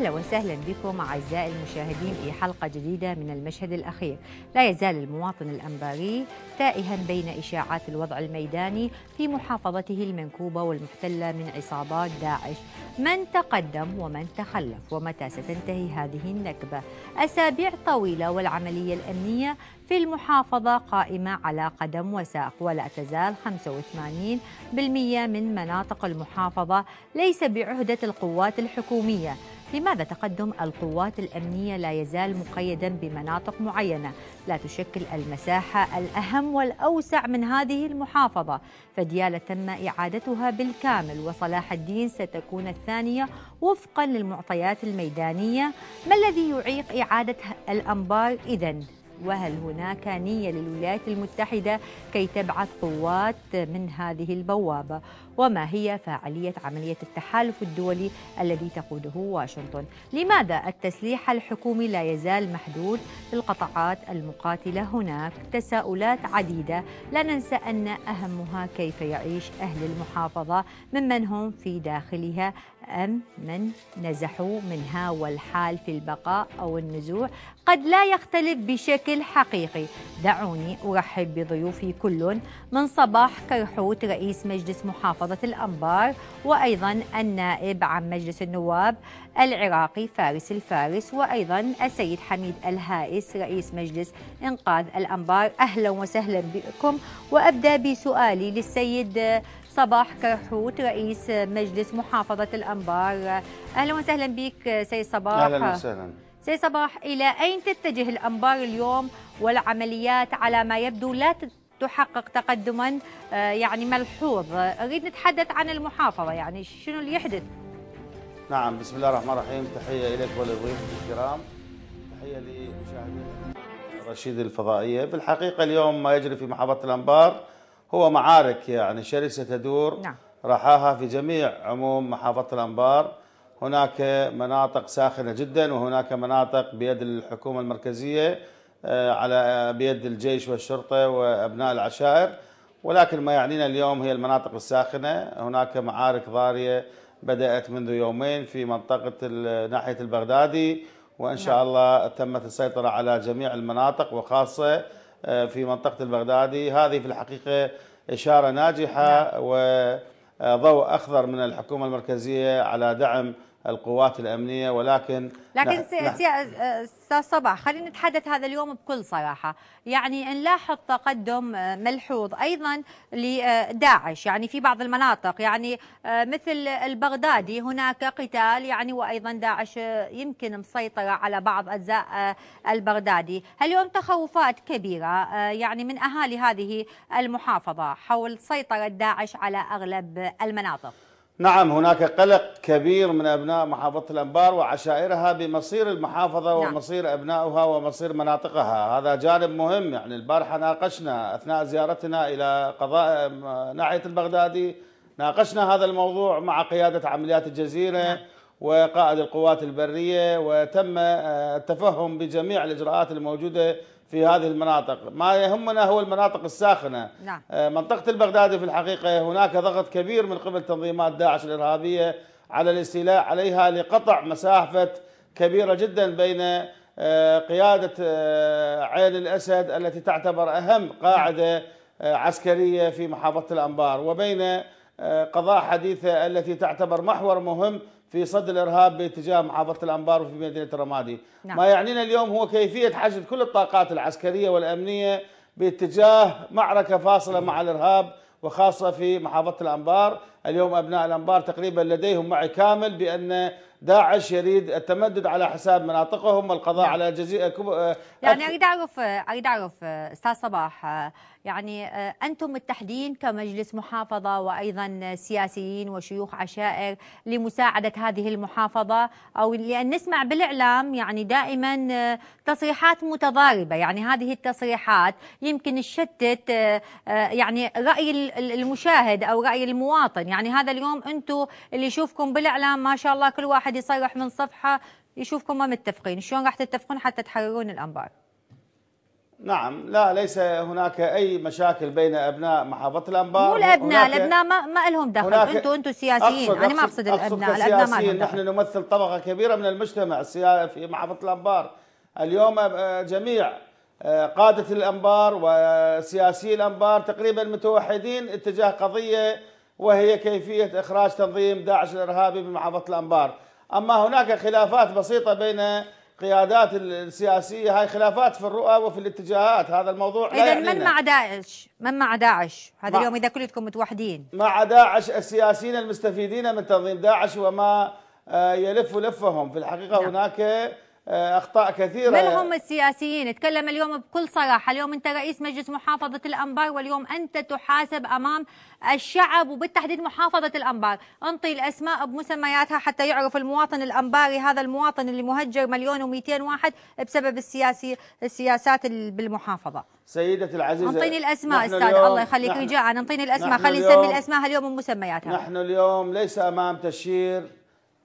أهلا وسهلا بكم أعزائي المشاهدين في حلقة جديدة من المشهد الأخير لا يزال المواطن الأنباري تائها بين إشاعات الوضع الميداني في محافظته المنكوبة والمحتلة من عصابات داعش من تقدم ومن تخلف ومتى ستنتهي هذه النكبة أسابيع طويلة والعملية الأمنية في المحافظة قائمة على قدم وساق ولا تزال 85% من مناطق المحافظة ليس بعهدة القوات الحكومية لماذا تقدم القوات الأمنية لا يزال مقيدا بمناطق معينة لا تشكل المساحة الأهم والأوسع من هذه المحافظة فديالة تم إعادتها بالكامل وصلاح الدين ستكون الثانية وفقا للمعطيات الميدانية ما الذي يعيق إعادة الأنبار إذن؟ وهل هناك نية للولايات المتحدة كي تبعث قوات من هذه البوابة وما هي فاعلية عملية التحالف الدولي الذي تقوده واشنطن لماذا التسليح الحكومي لا يزال محدود في القطاعات المقاتلة هناك تساؤلات عديدة لا ننسى أن أهمها كيف يعيش أهل المحافظة ممن هم في داخلها أم من نزحوا منها والحال في البقاء أو النزوح قد لا يختلف بشكل حقيقي دعوني أرحب بضيوفي كل من صباح كرحوت رئيس مجلس محافظة الأنبار وأيضا النائب عن مجلس النواب العراقي فارس الفارس وأيضا السيد حميد الهائس رئيس مجلس إنقاذ الأنبار أهلا وسهلا بكم وأبدأ بسؤالي للسيد صباح كحوت رئيس مجلس محافظة الأنبار أهلا وسهلا بك سيد صباح أهلا وسهلا سيد صباح إلى أين تتجه الأنبار اليوم والعمليات على ما يبدو لا تحقق تقدما آه، يعني ملحوظ أريد نتحدث عن المحافظة يعني شنو اللي يحدث نعم بسم الله الرحمن الرحيم تحية إليك ولضيوفك الكرام تحية لمشاهدين رشيد الفضائية بالحقيقة اليوم ما يجري في محافظة الأنبار هو معارك يعني شرسة تدور نعم. رحاها في جميع عموم محافظة الأنبار هناك مناطق ساخنة جدا وهناك مناطق بيد الحكومة المركزية آه، على بيد الجيش والشرطة وأبناء العشائر ولكن ما يعنينا اليوم هي المناطق الساخنة هناك معارك ضارية بدأت منذ يومين في منطقة ناحية البغدادي وإن شاء نعم. الله تمت السيطرة على جميع المناطق وخاصة آه، في منطقة البغدادي هذه في الحقيقة إشارة ناجحة نعم. وضوء آه، أخضر من الحكومة المركزية على دعم القوات الامنيه ولكن لكن استاذ صباح خلينا نتحدث هذا اليوم بكل صراحه، يعني نلاحظ تقدم ملحوظ ايضا لداعش، يعني في بعض المناطق يعني آه، مثل البغدادي هناك قتال يعني وايضا داعش يمكن مسيطره على بعض اجزاء آه، البغدادي، اليوم تخوفات كبيره آه، يعني من اهالي هذه المحافظه حول سيطره داعش على اغلب المناطق. نعم هناك قلق كبير من أبناء محافظة الأنبار وعشائرها بمصير المحافظة نعم. ومصير أبنائها ومصير مناطقها هذا جانب مهم يعني البارحة ناقشنا أثناء زيارتنا إلى قضاء ناحية البغدادي ناقشنا هذا الموضوع مع قيادة عمليات الجزيرة نعم. وقائد القوات البرية وتم آه، التفهم بجميع الإجراءات الموجودة في هذه المناطق ما يهمنا هو المناطق الساخنة نعم. آه، منطقة البغدادي في الحقيقة هناك ضغط كبير من قبل تنظيمات داعش الإرهابية على الاستيلاء عليها لقطع مسافة كبيرة جدا بين آه، قيادة آه، عين الأسد التي تعتبر أهم نعم. قاعدة عسكرية في محافظة الأنبار وبين قضاء حديثة التي تعتبر محور مهم في صد الارهاب باتجاه محافظه الانبار وفي مدينه الرمادي نعم. ما يعنينا اليوم هو كيفيه حشد كل الطاقات العسكريه والامنيه باتجاه معركه فاصله مع الارهاب وخاصه في محافظه الانبار اليوم ابناء الانبار تقريبا لديهم معي كامل بان داعش يريد التمدد على حساب مناطقهم والقضاء نعم. على جزيره كب... يعني اريد اعرف اريد اعرف استاذ صباح يعني آه، أنتم متحدين كمجلس محافظة وأيضا سياسيين وشيوخ عشائر لمساعدة هذه المحافظة أو لأن نسمع بالإعلام يعني دائما آه، تصريحات متضاربة يعني هذه التصريحات يمكن تشتت آه، يعني رأي المشاهد أو رأي المواطن يعني هذا اليوم أنتم اللي يشوفكم بالإعلام ما شاء الله كل واحد يصرح من صفحة يشوفكم ما متفقين شلون راح تتفقون حتى تحررون الأنبار نعم لا ليس هناك اي مشاكل بين ابناء محافظه الانبار مو الابناء الابناء ما, ما لهم دخل انتم انتم سياسيين انا ما اقصد الابناء الابناء ما لهم نحن نمثل طبقه كبيره من المجتمع في محافظه الانبار اليوم آه، جميع آه، قاده الانبار وسياسي الانبار تقريبا متوحدين اتجاه قضيه وهي كيفيه اخراج تنظيم داعش الارهابي من محافظه الانبار اما هناك خلافات بسيطه بين القيادات السياسية هاي خلافات في الرؤى وفي الاتجاهات هذا الموضوع إذا يعني من مع داعش من مع داعش هذا مع اليوم إذا كلكم متوحدين مع داعش السياسيين المستفيدين من تنظيم داعش وما آه، يلف لفهم في الحقيقة نعم. هناك آه، اخطاء كثيره من هم السياسيين تكلم اليوم بكل صراحه اليوم انت رئيس مجلس محافظه الانبار واليوم انت تحاسب امام الشعب وبالتحديد محافظه الانبار انطي الاسماء بمسمياتها حتى يعرف المواطن الانباري هذا المواطن اللي مهجر مليون و200 واحد بسبب السياسي السياسات بالمحافظه سيدتي العزيزه انطيني الاسماء استاذ الله يخليك رجاء انطيني الاسماء خلينا نسمي الاسماء اليوم بمسمياتها نحن اليوم ليس امام تشير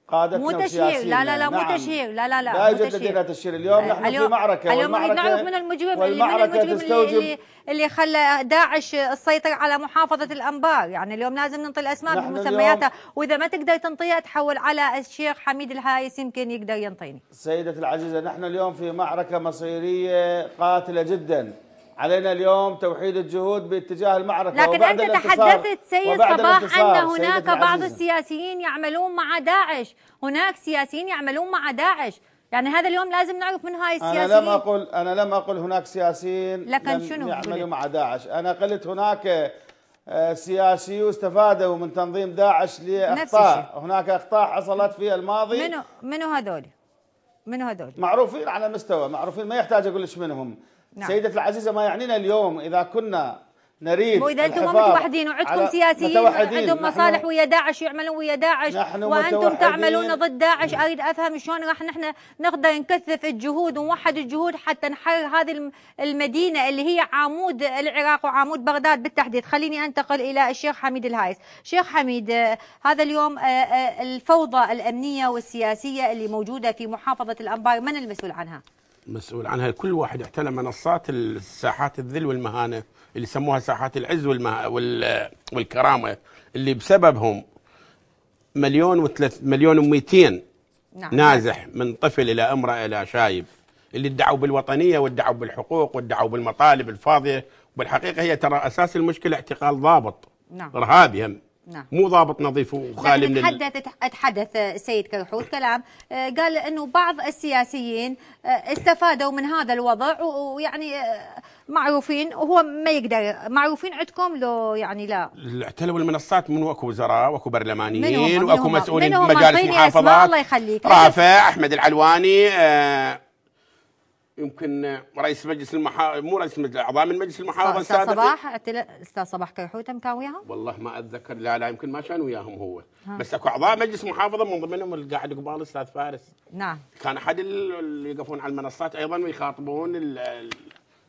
قادتنا مو تشهير لا لا لا مو نعم. تشهير لا لا لا لا يوجد لدينا تشهير اليوم نحن اليوم في معركه اليوم نريد نعرف من المجرم اللي من المجرم اللي, اللي, اللي خلى داعش السيطر على محافظه الانبار يعني اليوم لازم ننطي الاسماء بمسمياتها واذا ما تقدر تنطيها تحول على الشيخ حميد الهايس يمكن يقدر ينطيني سيدتي العزيزه نحن اليوم في معركه مصيريه قاتله جدا علينا اليوم توحيد الجهود باتجاه المعركة لكن أنت تحدثت سيد صباح أن هناك بعض السياسيين يعملون مع داعش هناك سياسيين يعملون مع داعش يعني هذا اليوم لازم نعرف من هاي السياسيين أنا لم أقل أنا لم أقل هناك سياسيين لكن شنو يعملون مع داعش أنا قلت هناك آه، سياسيو استفادوا من تنظيم داعش لأخطاء هناك أخطاء حصلت في الماضي منو منو هذول منو هذول معروفين على مستوى معروفين ما يحتاج أقول لك منهم نعم. سيدة العزيزة ما يعنينا اليوم إذا كنا نريد واذا انتم متوحدين وعندكم سياسيين عندهم مصالح ويا داعش يعملون ويا داعش وانتم تعملون ضد داعش اريد افهم شلون راح نحن نقدر نكثف الجهود ونوحد الجهود حتى نحرر هذه المدينه اللي هي عمود العراق وعمود بغداد بالتحديد خليني انتقل الى الشيخ حميد الهايس شيخ حميد آه، هذا اليوم آه، آه، الفوضى الامنيه والسياسيه اللي موجوده في محافظه الانبار من المسؤول عنها مسؤول عنها كل واحد احتل منصات الساحات الذل والمهانه اللي سموها ساحات العز والمه... وال... والكرامه اللي بسببهم مليون وثلاث مليون و200 نعم. نازح من طفل الى امراه الى شايب اللي ادعوا بالوطنيه وادعوا بالحقوق وادعوا بالمطالب الفاضيه والحقيقه هي ترى اساس المشكله اعتقال ضابط نعم. ارهابي هم نعم. مو ضابط نظيف وخالي من تحدث تحدث السيد كرحوت كلام آه، قال انه بعض السياسيين آه، استفادوا من هذا الوضع ويعني آه، معروفين وهو ما يقدر معروفين عندكم لو يعني لا اعتلوا المنصات من اكو وزراء واكو برلمانيين واكو مسؤولين مجالس محافظات الله يخليك رافع احمد العلواني آه يمكن رئيس مجلس المحا مو رئيس مجلس اعضاء من مجلس المحافظه استاذ صباح استاذ صباح كيحوتم كان وياهم؟ والله ما اتذكر لا لا يمكن ما كان وياهم هو ها. بس اكو اعضاء مجلس محافظه من ضمنهم اللي قاعد قبال استاذ فارس نعم كان احد اللي يقفون على المنصات ايضا ويخاطبون ال...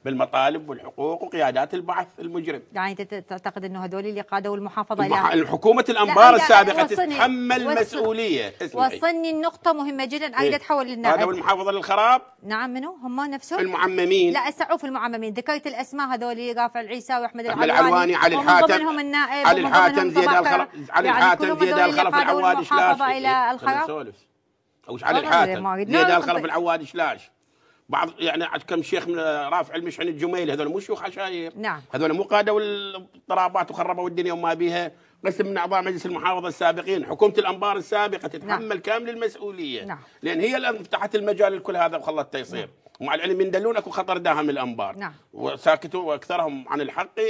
بالمطالب والحقوق وقيادات البعث المجرم يعني تعتقد انه هذول اللي قادوا المحافظه المح... الى حكومه الانبار السابقه وصني. تتحمل وصني. مسؤوليه وصلني النقطه مهمه جدا اريد إيه. اتحول للنائب قادوا المحافظه للخراب نعم منو هم نفسهم المعممين لا اسعوا في المعممين ذكرت الاسماء هذول رافع العيسى واحمد العلواني العلواني علي الحاتم منهم النائب علي الحاتم زيد الخلف علي يعني الحاتم زيد الخلف العواد شلاش الى الخراب وش علي الحاتم زيد الخلف العواد شلاش بعض يعني كم شيخ من رافع المشعن الجميل هذول مو شيوخ عشاير نعم هذول مو قادوا الاضطرابات وخربوا الدنيا وما بيها قسم من اعضاء مجلس المحافظه السابقين حكومه الانبار السابقه تتحمل نعم. كامل المسؤوليه نعم. لان هي اللي فتحت المجال لكل هذا وخلت يصير نعم. ومع العلم من دلون اكو خطر داهم الانبار نعم وساكتوا واكثرهم عن الحق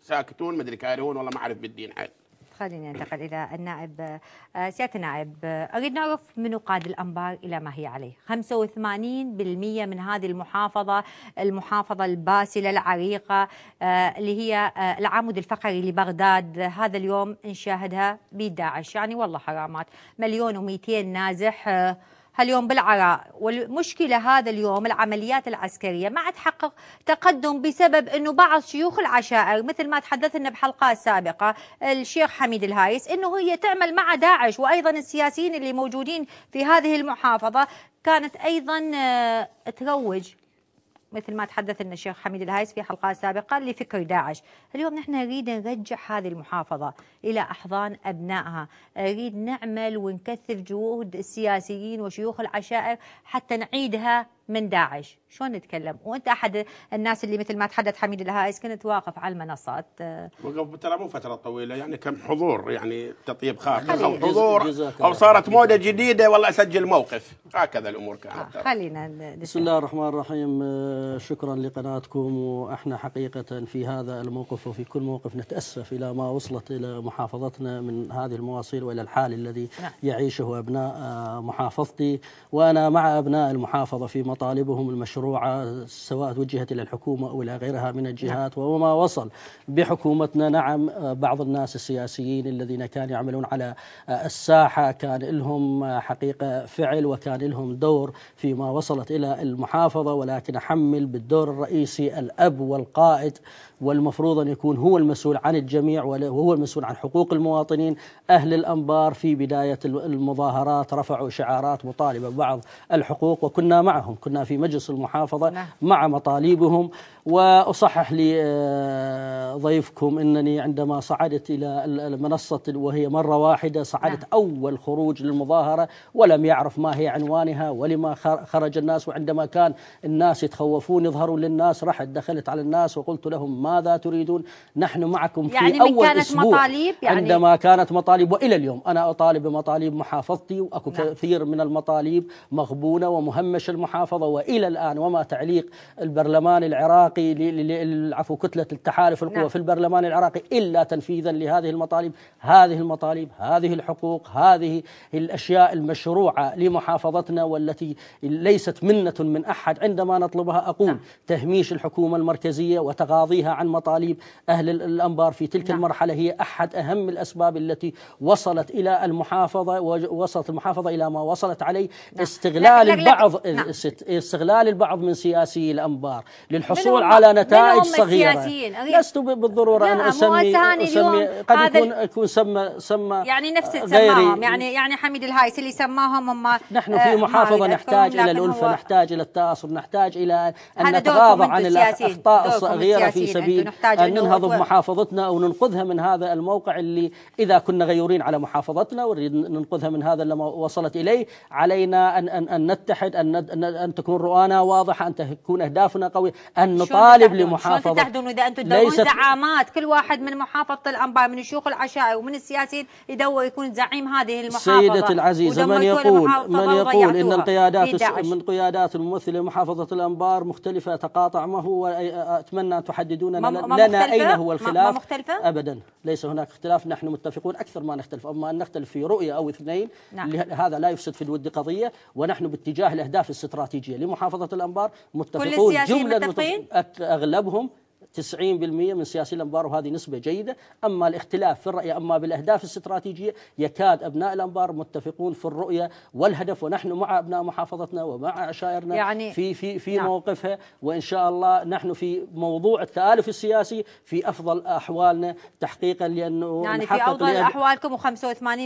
ساكتون مدري كارهون والله ما اعرف بالدين حد خلينا ننتقل إلى النائب آه، سيادة النائب أريد نعرف من قاد الأنبار إلى ما هي عليه 85% من هذه المحافظة المحافظة الباسلة العريقة آه، اللي هي آه، العمود الفقري لبغداد هذا اليوم نشاهدها بداعش يعني والله حرامات مليون و200 نازح هاليوم بالعراق والمشكله هذا اليوم العمليات العسكريه ما عاد تقدم بسبب انه بعض شيوخ العشائر مثل ما تحدثنا بحلقات سابقه الشيخ حميد الهايس انه هي تعمل مع داعش وايضا السياسيين اللي موجودين في هذه المحافظه كانت ايضا آه، تروج مثل ما تحدث لنا الشيخ حميد الهايس في حلقات سابقة لفكر داعش اليوم نحن نريد نرجع هذه المحافظة إلى أحضان أبنائها نريد نعمل ونكثف جهود السياسيين وشيوخ العشائر حتى نعيدها من داعش شلون نتكلم وانت احد الناس اللي مثل ما تحدث حميد الهائس كنت واقف على المنصات وقف ترى مو فتره طويله يعني كم حضور يعني تطيب خاطر او حضور او صارت موده جديده والله اسجل موقف هكذا الامور كانت آه خلينا بسم الله الرحمن الرحيم آه، شكرا لقناتكم واحنا حقيقه في هذا الموقف وفي كل موقف نتاسف الى ما وصلت الى محافظتنا من هذه المواصيل والى الحال الذي نعم. يعيشه ابناء آه، محافظتي وانا مع ابناء المحافظه فيما مطالبهم المشروعة سواء توجهت إلى الحكومة أو إلى غيرها من الجهات وما وصل بحكومتنا نعم بعض الناس السياسيين الذين كانوا يعملون على الساحة كان لهم حقيقة فعل وكان لهم دور فيما وصلت إلى المحافظة ولكن حمل بالدور الرئيسي الأب والقائد والمفروض أن يكون هو المسؤول عن الجميع وهو المسؤول عن حقوق المواطنين أهل الأنبار في بداية المظاهرات رفعوا شعارات مطالبة ببعض الحقوق وكنا معهم كنا في مجلس المحافظة نعم. مع مطالبهم وأصحح لضيفكم آه، أنني عندما صعدت إلى المنصة وهي مرة واحدة صعدت نعم. أول خروج للمظاهرة ولم يعرف ما هي عنوانها ولما خرج الناس وعندما كان الناس يتخوفون يظهرون للناس رحت دخلت على الناس وقلت لهم ماذا تريدون نحن معكم في يعني أول كانت أسبوع مطالب يعني عندما كانت مطالب وإلى اليوم أنا أطالب بمطالب محافظتي وأكو نعم. كثير من المطالب مغبونة ومهمش المحافظة وإلى الآن وما تعليق البرلمان العراقي العراقي عفوا كتلة التحالف القوى نعم. في البرلمان العراقي إلا تنفيذا لهذه المطالب هذه المطالب هذه الحقوق هذه الأشياء المشروعة لمحافظتنا والتي ليست منة من أحد عندما نطلبها أقول نعم. تهميش الحكومة المركزية وتغاضيها عن مطالب أهل الأنبار في تلك نعم. المرحلة هي أحد أهم الأسباب التي وصلت إلى المحافظة وصلت المحافظة إلى ما وصلت عليه استغلال البعض استغلال البعض من سياسي الأنبار للحصول الحصول على نتائج صغيره لست بالضروره ان نعم، اسمي, أسمي قد يكون يكون سمى سمى يعني نفس سماهم يعني يعني حميد الهايس اللي سماهم هم نحن في آه، محافظه نحتاج الى الالفه نحتاج الى التواصل نحتاج الى ان نتغاضى عن الاخطاء الصغيره في سبيل ان ننهض بمحافظتنا او ننقذها من هذا الموقع اللي اذا كنا غيورين على محافظتنا ونريد ننقذها من هذا اللي وصلت اليه علينا ان ان, أن نتحد ان ان تكون رؤانا واضحه ان تكون اهدافنا قويه ان نطلع طالب لمحافظه شلون اذا انتم تدورون زعامات كل واحد من محافظه الانبار من الشيوخ العشائر ومن السياسيين يدور يكون زعيم هذه المحافظه سيدتي العزيزه من يقول من يقول ان القيادات من القيادات الممثله لمحافظه الانبار مختلفه تقاطع ما هو اتمنى ان تحددون لنا اين هو الخلاف مختلفه ابدا ليس هناك اختلاف نحن متفقون اكثر ما نختلف اما ان نختلف في رؤيه او اثنين نعم. هذا لا يفسد في الود قضيه ونحن باتجاه الاهداف الاستراتيجيه لمحافظه الانبار متفقون كل السياسيين متفقين أغلبهم 90% من سياسي الأنبار وهذه نسبة جيدة أما الاختلاف في الرأي أما بالأهداف الاستراتيجية يكاد أبناء الأنبار متفقون في الرؤية والهدف ونحن مع أبناء محافظتنا ومع عشائرنا يعني في في في نعم. موقفها وإن شاء الله نحن في موضوع التآلف السياسي في أفضل أحوالنا تحقيقا لأنه يعني في أفضل أحوالكم و85%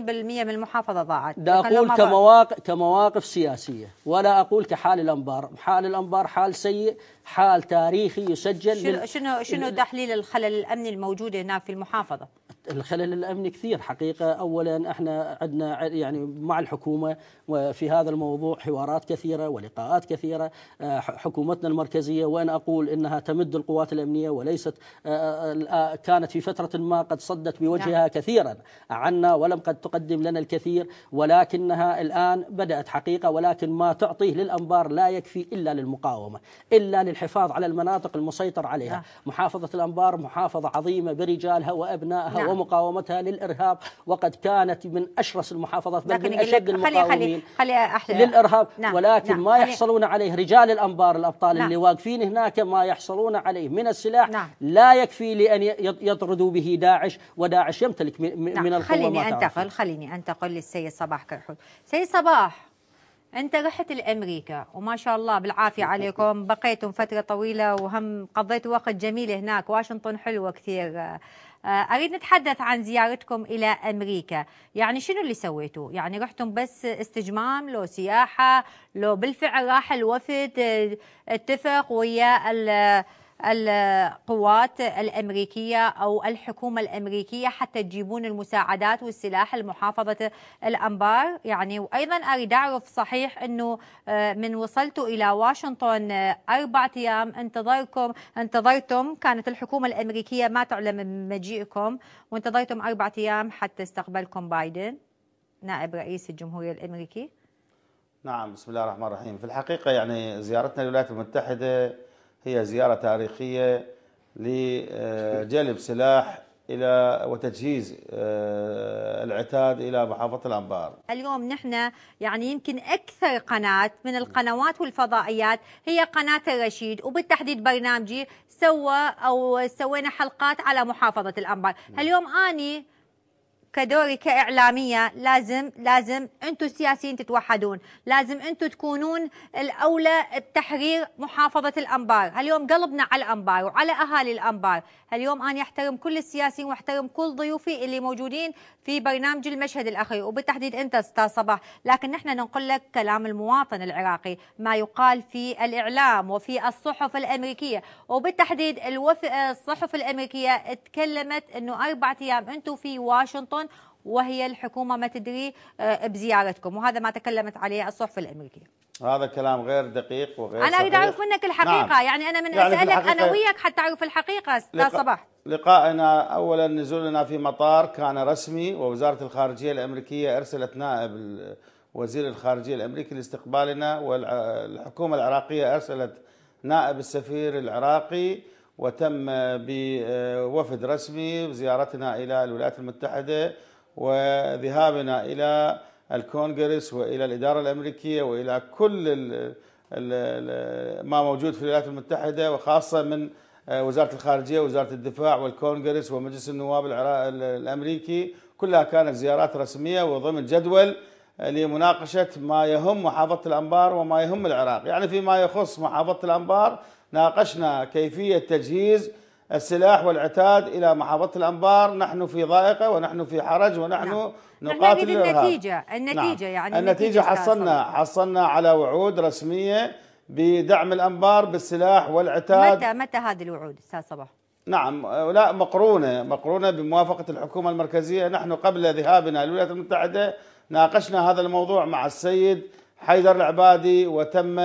من المحافظة ضاعت لا أقول كمواقف, كمواقف سياسية ولا أقول كحال الأنبار حال الأنبار حال سيء حال تاريخي يسجل شنو, شنو شنو تحليل الخلل الامني الموجود هنا في المحافظه؟ الخلل الامني كثير حقيقه اولا احنا عندنا يعني مع الحكومه وفي هذا الموضوع حوارات كثيره ولقاءات كثيره آه، حكومتنا المركزيه وانا اقول انها تمد القوات الامنيه وليست آه، آه، كانت في فتره ما قد صدت بوجهها نعم. كثيرا عنا ولم قد تقدم لنا الكثير ولكنها الان بدات حقيقه ولكن ما تعطيه للانبار لا يكفي الا للمقاومه الا للحفاظ على المناطق المسيطر عليها نعم. محافظة الأنبار محافظة عظيمة برجالها وأبنائها نعم. ومقاومتها للإرهاب وقد كانت من أشرس المحافظات بل من أشد المقاومين خلي خلي خلي للإرهاب نعم. ولكن نعم. ما يحصلون عليه رجال الأنبار الأبطال نعم. اللي واقفين هناك ما يحصلون عليه من السلاح نعم. لا يكفي لأن يطردوا به داعش وداعش يمتلك نعم، من نعم. القوة خليني أنتقل خليني أنتقل للسيد صباح كرحول سيد صباح انت رحت لامريكا وما شاء الله بالعافيه عليكم بقيتم فتره طويله وهم قضيتوا وقت جميل هناك واشنطن حلوه كثير آه، اريد نتحدث عن زيارتكم الى امريكا يعني شنو اللي سويتوا يعني رحتم بس استجمام لو سياحه لو بالفعل راح الوفد آه، اتفق ويا القوات الأمريكية أو الحكومة الأمريكية حتى تجيبون المساعدات والسلاح لمحافظة الأنبار يعني وأيضا أريد أعرف صحيح أنه آه، من وصلتوا إلى واشنطن آه، أربعة أيام انتظركم انتظرتم كانت الحكومة الأمريكية ما تعلم من مجيئكم وانتظرتم أربعة أيام حتى استقبلكم بايدن نائب رئيس الجمهورية الأمريكي نعم بسم الله الرحمن الرحيم في الحقيقة يعني زيارتنا للولايات المتحدة هي زيارة تاريخية لجلب سلاح الى وتجهيز آه، العتاد الى محافظه الانبار. اليوم نحن يعني يمكن اكثر قناه من القنوات والفضائيات هي قناه الرشيد وبالتحديد برنامجي سوى او سوينا حلقات على محافظه الانبار، اليوم اني كدوري كاعلاميه لازم لازم انتم السياسيين تتوحدون، لازم انتم تكونون الاولى بتحرير محافظه الانبار، اليوم قلبنا على الانبار وعلى اهالي الانبار، اليوم انا احترم كل السياسيين واحترم كل ضيوفي اللي موجودين في برنامج المشهد الاخير وبالتحديد انت استاذ صباح، لكن نحن ننقل لك كلام المواطن العراقي، ما يقال في الاعلام وفي الصحف الامريكيه، وبالتحديد الوف... الصحف الامريكيه تكلمت انه اربع ايام انتم في واشنطن وهي الحكومه ما تدري آه، بزيارتكم وهذا ما تكلمت عليه الصحف الامريكيه هذا كلام غير دقيق وغير انا اريد اعرف منك نعم. الحقيقه نعم. يعني انا من يعني اسالك انا وياك حتى اعرف الحقيقه استاذ لقا... صباح لقائنا اولا نزولنا في مطار كان رسمي ووزاره الخارجيه الامريكيه ارسلت نائب وزير الخارجيه الامريكي لاستقبالنا والحكومه العراقيه ارسلت نائب السفير العراقي وتم بوفد رسمي زيارتنا الى الولايات المتحده وذهابنا إلى الكونغرس وإلى الإدارة الأمريكية وإلى كل ما موجود في الولايات المتحدة وخاصة من آه، وزارة الخارجية وزاره الدفاع والكونغرس ومجلس النواب الأمريكي كلها كانت زيارات رسمية وضمن جدول آه، لمناقشة ما يهم محافظة الأنبار وما يهم العراق يعني فيما يخص محافظة الأنبار ناقشنا كيفية تجهيز السلاح والعتاد الى محافظه الانبار نحن في ضائقه ونحن في حرج ونحن نعم. نقاتل النتيجه النتيجه نعم. يعني النتيجه حصلنا حصلنا على وعود رسميه بدعم الانبار بالسلاح والعتاد متى متى هذه الوعود استاذ صباح؟ نعم لا مقرونه مقرونه بموافقه الحكومه المركزيه نحن قبل ذهابنا للولايات المتحده ناقشنا هذا الموضوع مع السيد حيدر العبادي وتم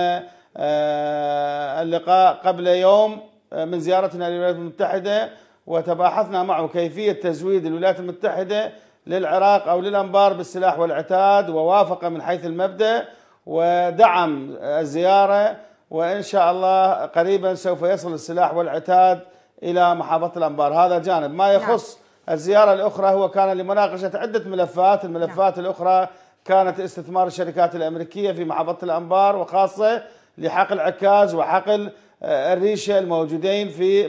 آه، اللقاء قبل يوم من زيارتنا للولايات المتحدة وتباحثنا معه كيفية تزويد الولايات المتحدة للعراق أو للأنبار بالسلاح والعتاد ووافق من حيث المبدأ ودعم الزيارة وإن شاء الله قريبا سوف يصل السلاح والعتاد إلى محافظة الأنبار هذا جانب ما نعم. يخص نعم. الزيارة الأخرى هو كان لمناقشة عدة ملفات الملفات نعم. الأخرى كانت استثمار الشركات الأمريكية في محافظة الأنبار وخاصة لحقل عكاز وحقل الريشة الموجودين في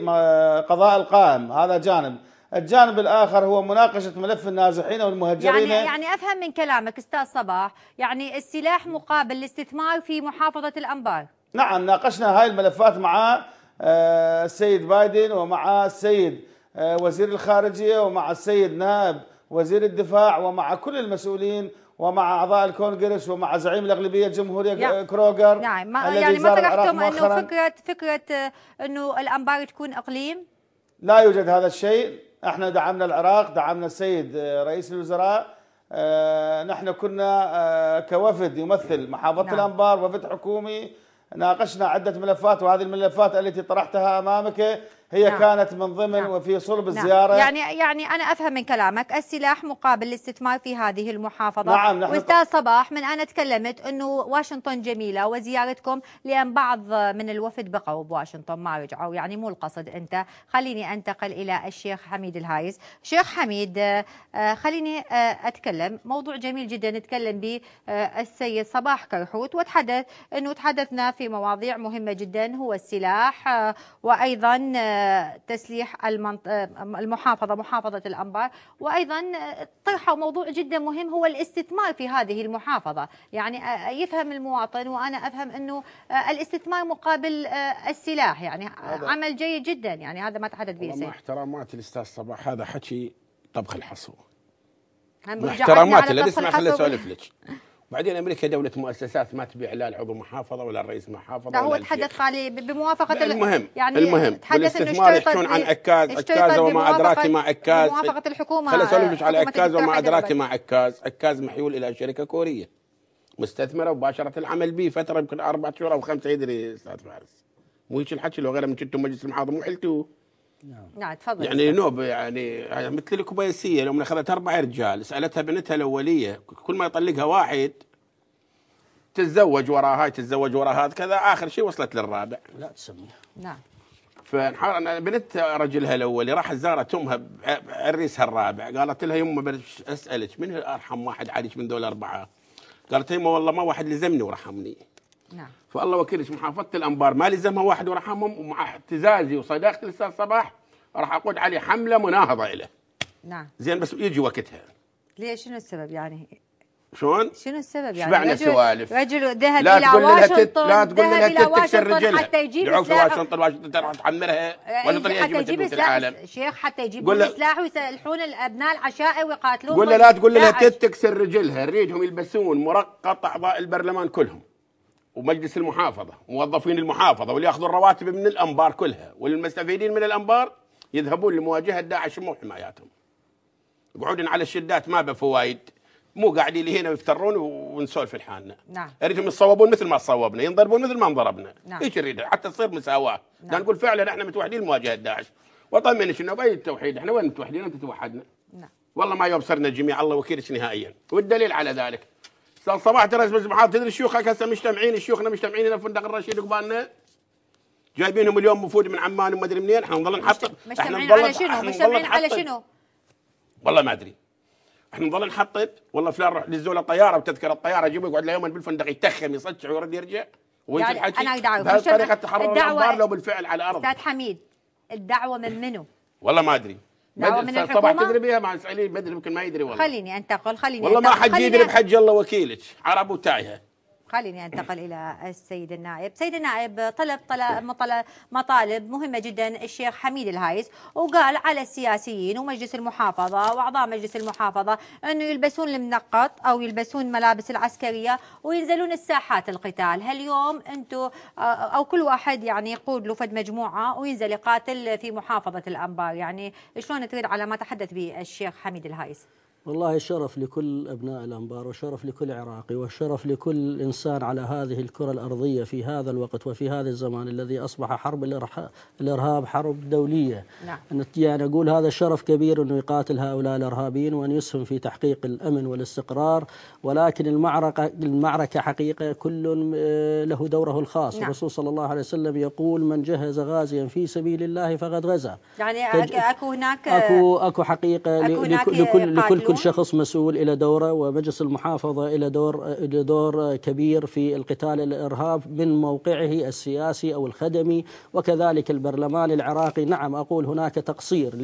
قضاء القائم هذا جانب الجانب الآخر هو مناقشة ملف النازحين والمهجرين يعني, يعني أفهم من كلامك أستاذ صباح يعني السلاح مقابل الاستثمار في محافظة الأنبار نعم ناقشنا هاي الملفات مع آه، السيد بايدن ومع السيد آه، وزير الخارجية ومع السيد نائب وزير الدفاع ومع كل المسؤولين ومع اعضاء الكونغرس ومع زعيم الاغلبيه الجمهوريه نعم. كروغر نعم يعني ما طرحتم انه فكره فكره آه، انه الانبار تكون اقليم؟ لا يوجد هذا الشيء، احنا دعمنا العراق، دعمنا السيد آه، رئيس الوزراء آه، نحن كنا كوفد يمثل محافظه نعم. الانبار وفد حكومي ناقشنا عده ملفات وهذه الملفات التي طرحتها امامك هي نعم. كانت من ضمن نعم. وفي صلب نعم. الزيارة يعني يعني أنا أفهم من كلامك السلاح مقابل الاستثمار في هذه المحافظة نعم نحن وأستاذ صباح من أنا تكلمت أنه واشنطن جميلة وزيارتكم لأن بعض من الوفد بقوا بواشنطن ما رجعوا يعني مو القصد أنت خليني أنتقل إلى الشيخ حميد الهايس شيخ حميد آه، خليني آه، أتكلم موضوع جميل جدا نتكلم به آه، السيد صباح كرحوت وتحدث أنه تحدثنا في مواضيع مهمة جدا هو السلاح وأيضا تسليح المحافظة محافظة الأنبار وأيضا آه، طرحوا موضوع جدا مهم هو الاستثمار في هذه المحافظة يعني آه، آه، يفهم المواطن وأنا أفهم أنه الاستثمار مقابل السلاح يعني عمل جيد جدا يعني هذا ما تحدد به سيد احترامات الأستاذ صباح هذا حكي طبخ الحصو مع لا تسمع خليني أسولف لك بعدين امريكا دوله مؤسسات ما تبيع لا العضو محافظه ولا الرئيس محافظه لا هو تحدث علي بموافقه المهم يعني المهم تحدث انه يحكون عن إيه، عكاز عكاز وما ادراك ما عكاز موافقه الحكومه خليني اسولف على عكاز وما ادراك ما عكاز عكاز محيول الى شركه كوريه مستثمره وباشرة العمل به فتره يمكن اربع شهور او خمسه يدري استاذ فارس مو هيك الحكي لو غير من كنتم مجلس المحافظه مو حلتوه نعم نعم تفضل يعني نوب يعني مثل الكوبيسيه لو من أخذت أربع رجال سألتها بنتها الأولية كل ما يطلقها واحد تتزوج وراها تتزوج وراها كذا آخر شيء وصلت للرابع لا تسميها نعم بنت رجلها الاولي راحت زارت امها عريسها الرابع قالت لها يما اسالك من ارحم واحد عليك من دول اربعه؟ قالت يما والله ما واحد لزمني ورحمني نعم فالله وكيلش محافظه الانبار ما لزمها واحد ورحمهم ومع اعتزازي وصداقتي الاستاذ صباح راح اقود عليه حمله مناهضه له نعم زين بس يجي وقتها ليش شنو السبب يعني شلون؟ شنو السبب يعني؟ شبعنا سوالف رجل ذهب الى واشنطن لا تقول لها تتكسر تكسر رجلها حتى يجيب سلاح واشنطن واشنطن تروح تحمرها إيه، واشنطن حتى يجيب سلاح العالم شيخ حتى يجيب سلاح ويسلحون الابناء العشائر ويقاتلون قول لا تقول لها تتكسر تكسر رجلها نريدهم يلبسون مرقط اعضاء البرلمان كلهم ومجلس المحافظه وموظفين المحافظه واللي ياخذوا الرواتب من الانبار كلها والمستفيدين من الانبار يذهبون لمواجهه داعش مو حماياتهم يقعدون على الشدات ما بفوايد مو قاعدين هنا يفترون ونسولف لحالنا نعم اريدهم يتصوبون مثل ما صوبنا ينضربون مثل ما انضربنا نعم ايش يريد حتى تصير مساواه نعم نقول فعلا احنا متوحدين لمواجهه داعش واطمنك انه باي التوحيد احنا وين متوحدين انت توحدنا نعم والله ما يبصرنا الجميع الله وكيلك نهائيا والدليل على ذلك صباح ترى محاضر تدري الشيوخ هسه مجتمعين شيوخنا مجتمعين هنا في فندق الرشيد قبالنا جايبينهم اليوم مفود من عمان وما ادري منين احنا نظل نحطم مجتمعين على شنو مجتمعين على شنو والله ما ادري احنا نظل نحطط والله فلان روح للزول الطياره وتذكره الطياره جيبه يقعد ليوما بالفندق يتخم يصجع ويرد يرجع ويجي يعني الحكي انا دعوه بهالطريقه تحرر الدعوه لو بالفعل على الارض استاذ حميد الدعوه من منو؟ والله ما ادري لا طبعا تدري بيها مع الاسرائيليين بدري يمكن ما يدري والله خليني انتقل خليني والله ما حد يدري بحج الله وكيلك عرب وتايهه خليني أنتقل إلى السيد النائب سيد النائب طلب, طلب مطالب مهمة جدا الشيخ حميد الهايز وقال على السياسيين ومجلس المحافظة وأعضاء مجلس المحافظة أنه يلبسون المنقط أو يلبسون ملابس العسكرية وينزلون الساحات القتال هاليوم أنتم آه، أو كل واحد يعني يقود له فد مجموعة وينزل يقاتل في محافظة الأنبار يعني شلون تريد على ما تحدث به الشيخ حميد الهايز والله شرف لكل أبناء الأنبار وشرف لكل عراقي وشرف لكل إنسان على هذه الكرة الأرضية في هذا الوقت وفي هذا الزمان الذي أصبح حرب الإرهاب حرب دولية نعم. يعني أقول هذا شرف كبير أنه يقاتل هؤلاء الإرهابيين وأن يسهم في تحقيق الأمن والاستقرار ولكن المعركة, المعركة حقيقة كل آه، له دوره الخاص نعم. الرسول صلى الله عليه وسلم يقول من جهز غازيا في سبيل الله فقد غزا يعني أكو هناك أكو, أكو حقيقة أكو هناك لكل, لكل كل شخص مسؤول إلى دوره ومجلس المحافظة إلى دور إلى دور كبير في القتال الإرهاب من موقعه السياسي أو الخدمي وكذلك البرلمان العراقي نعم أقول هناك تقصير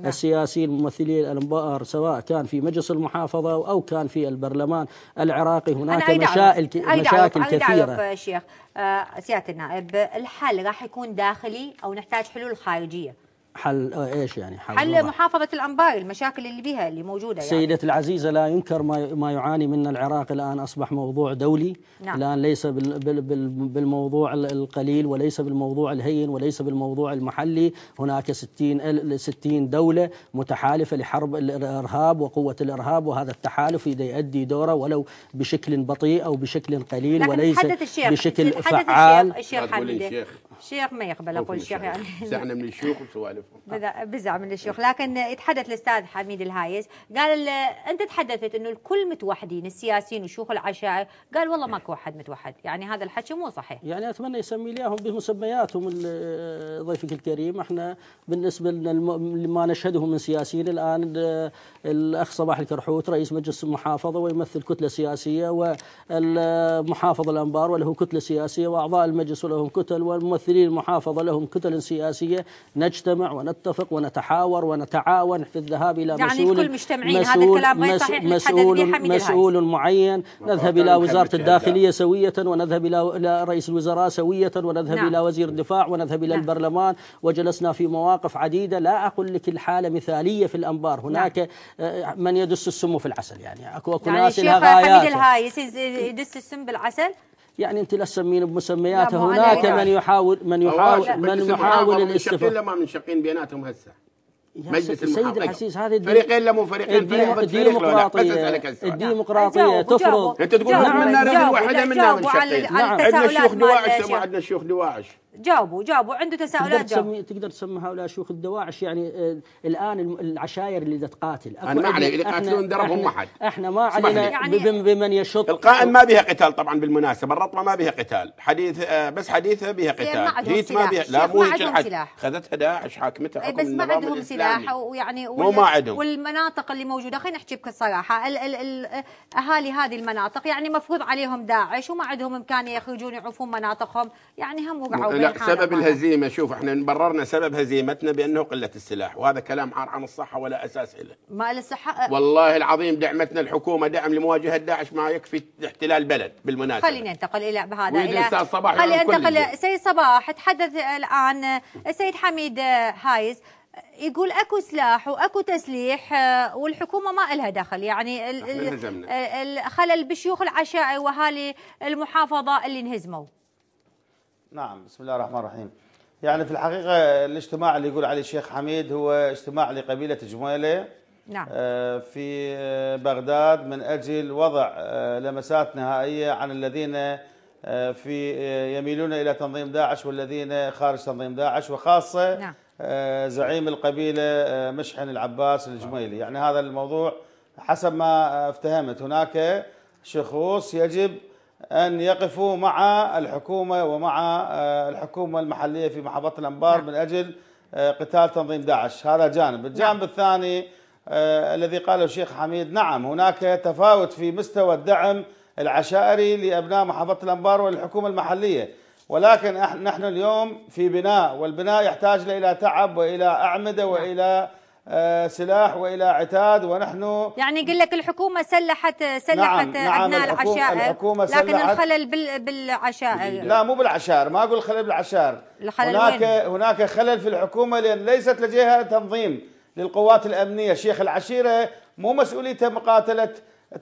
للسياسيين ممثلي الأنبار سواء كان في مجلس المحافظة أو كان في البرلمان العراقي هناك مشاكل مشاكل كثيرة أنا شيخ آه، سيادة النائب الحل راح يكون داخلي أو نحتاج حلول خارجية حل آه، ايش يعني حل, حل محافظه الانبار المشاكل اللي بها اللي موجوده يعني سيدتي العزيزه لا ينكر ما ما يعاني منه العراق الان اصبح موضوع دولي نعم. الان ليس بالموضوع القليل وليس بالموضوع الهين وليس بالموضوع المحلي هناك 60 60 دوله متحالفه لحرب الارهاب وقوه الارهاب وهذا التحالف يؤدي دوره ولو بشكل بطيء او بشكل قليل وليس بشكل فعال الشيخ الشيخ شيخ ما يقبل اقول شيخ يعني بزعنا من الشيوخ وسوالفهم بزع من الشيوخ لكن يتحدث الاستاذ حميد الهايس قال انت تحدثت انه الكل متوحدين السياسيين وشيوخ العشائر قال والله ماكو احد متوحد يعني هذا الحكي مو صحيح يعني اتمنى يسمي لي اياهم بمسمياتهم ضيفك الكريم احنا بالنسبه لنا لما نشهده من سياسيين الان الاخ صباح الكرحوت رئيس مجلس المحافظه ويمثل كتله سياسيه والمحافظ الانبار وله كتله سياسيه واعضاء المجلس ولهم كتل والممثل ممثلي المحافظة لهم كتل سياسية نجتمع ونتفق ونتحاور ونتعاون في الذهاب إلى يعني مسؤول الكل مجتمعين مسؤول هذا الكلام غير صحيح مسؤول, مسؤول معين نذهب إلى وزارة الداخلية سوية ونذهب إلى رئيس الوزراء سوية ونذهب نعم. إلى وزير الدفاع ونذهب إلى نعم. البرلمان وجلسنا في مواقف عديدة لا أقول لك الحالة مثالية في الأنبار نعم. هناك نعم. من يدس السم في العسل يعني أكو أكو يعني ناس لها غايات يعني الشيخ حميد الهاي يدس السم بالعسل يعني انت لا تسمين بمسميات هناك يعني من يحاول من يحاول من يحاول الاستفاده لا ما شقين بيناتهم هسه مجلس سيد الحسيس هذه فريقين لا مو فريقين فريق الديمقراطية الديمقراطية تفرض انت تقول منا نعم، رجل واحده منا نعم عندنا الشيوخ دواعش ما عندنا الشيوخ دواعش جاوبوا جاوبوا عنده تساؤلات تقدر تسمي تقدر تسمي هؤلاء شيوخ الدواعش يعني آه، الان العشائر اللي تقاتل انا ما علي اللي يقاتلون دربهم احد احنا ما علينا يعني بمن يشط القائم ما بها قتال طبعا بالمناسبه الرطمه ما بها قتال حديث آه، بس حديثه بها إيه، قتال هيت ما بها لا مو سلاح خذتها داعش حاكمتها إيه، بس ما عندهم سلاح ويعني مو ما عندهم والمناطق اللي موجوده خلينا نحكي بكل صراحه اهالي هذه المناطق يعني مفروض عليهم داعش وما عندهم امكانيه يخرجون يعوفون مناطقهم يعني هم وقعوا لا سبب الهزيمه شوف احنا بررنا سبب هزيمتنا بانه قله السلاح وهذا كلام عار عن الصحه ولا اساس له ما له صحه والله العظيم دعمتنا الحكومه دعم لمواجهه داعش ما يكفي احتلال بلد بالمناسبه خليني انتقل الى بهذا الى صباح خلينا سيد صباح تحدث الان السيد حميد آه، هايز يقول اكو سلاح واكو تسليح آه، والحكومه ما لها دخل يعني الخلل بشيوخ العشائر واهالي المحافظه اللي انهزموا نعم بسم الله الرحمن الرحيم يعني في الحقيقة الاجتماع اللي يقول عليه الشيخ حميد هو اجتماع لقبيلة جميلة نعم. آه، في آه، بغداد من أجل وضع آه، لمسات نهائية عن الذين في يميلون إلى تنظيم داعش والذين خارج تنظيم داعش وخاصة نعم. زعيم القبيلة مشحن العباس الجميلي يعني هذا الموضوع حسب ما افتهمت هناك شخوص يجب أن يقفوا مع الحكومة ومع آه، الحكومة المحلية في محافظة الأنبار نعم. من أجل آه، قتال تنظيم داعش هذا جانب نعم. الجانب الثاني آه، الذي قاله الشيخ حميد نعم هناك تفاوت في مستوى الدعم العشائري لأبناء محافظة الأنبار والحكومة المحلية ولكن نحن اليوم في بناء والبناء يحتاج إلى تعب وإلى أعمدة نعم. وإلى آه، سلاح والى عتاد ونحن يعني يقول لك الحكومه سلحت نعم، سلحت نعم ابناء نعم العشائر الحكومة لكن سلحت الخلل بالعشائر لا مو بالعشائر ما اقول خلل بالعشائر الخلل هناك وين؟ هناك خلل في الحكومه لان ليست لديها تنظيم للقوات الامنيه شيخ العشيره مو مسؤوليته مقاتله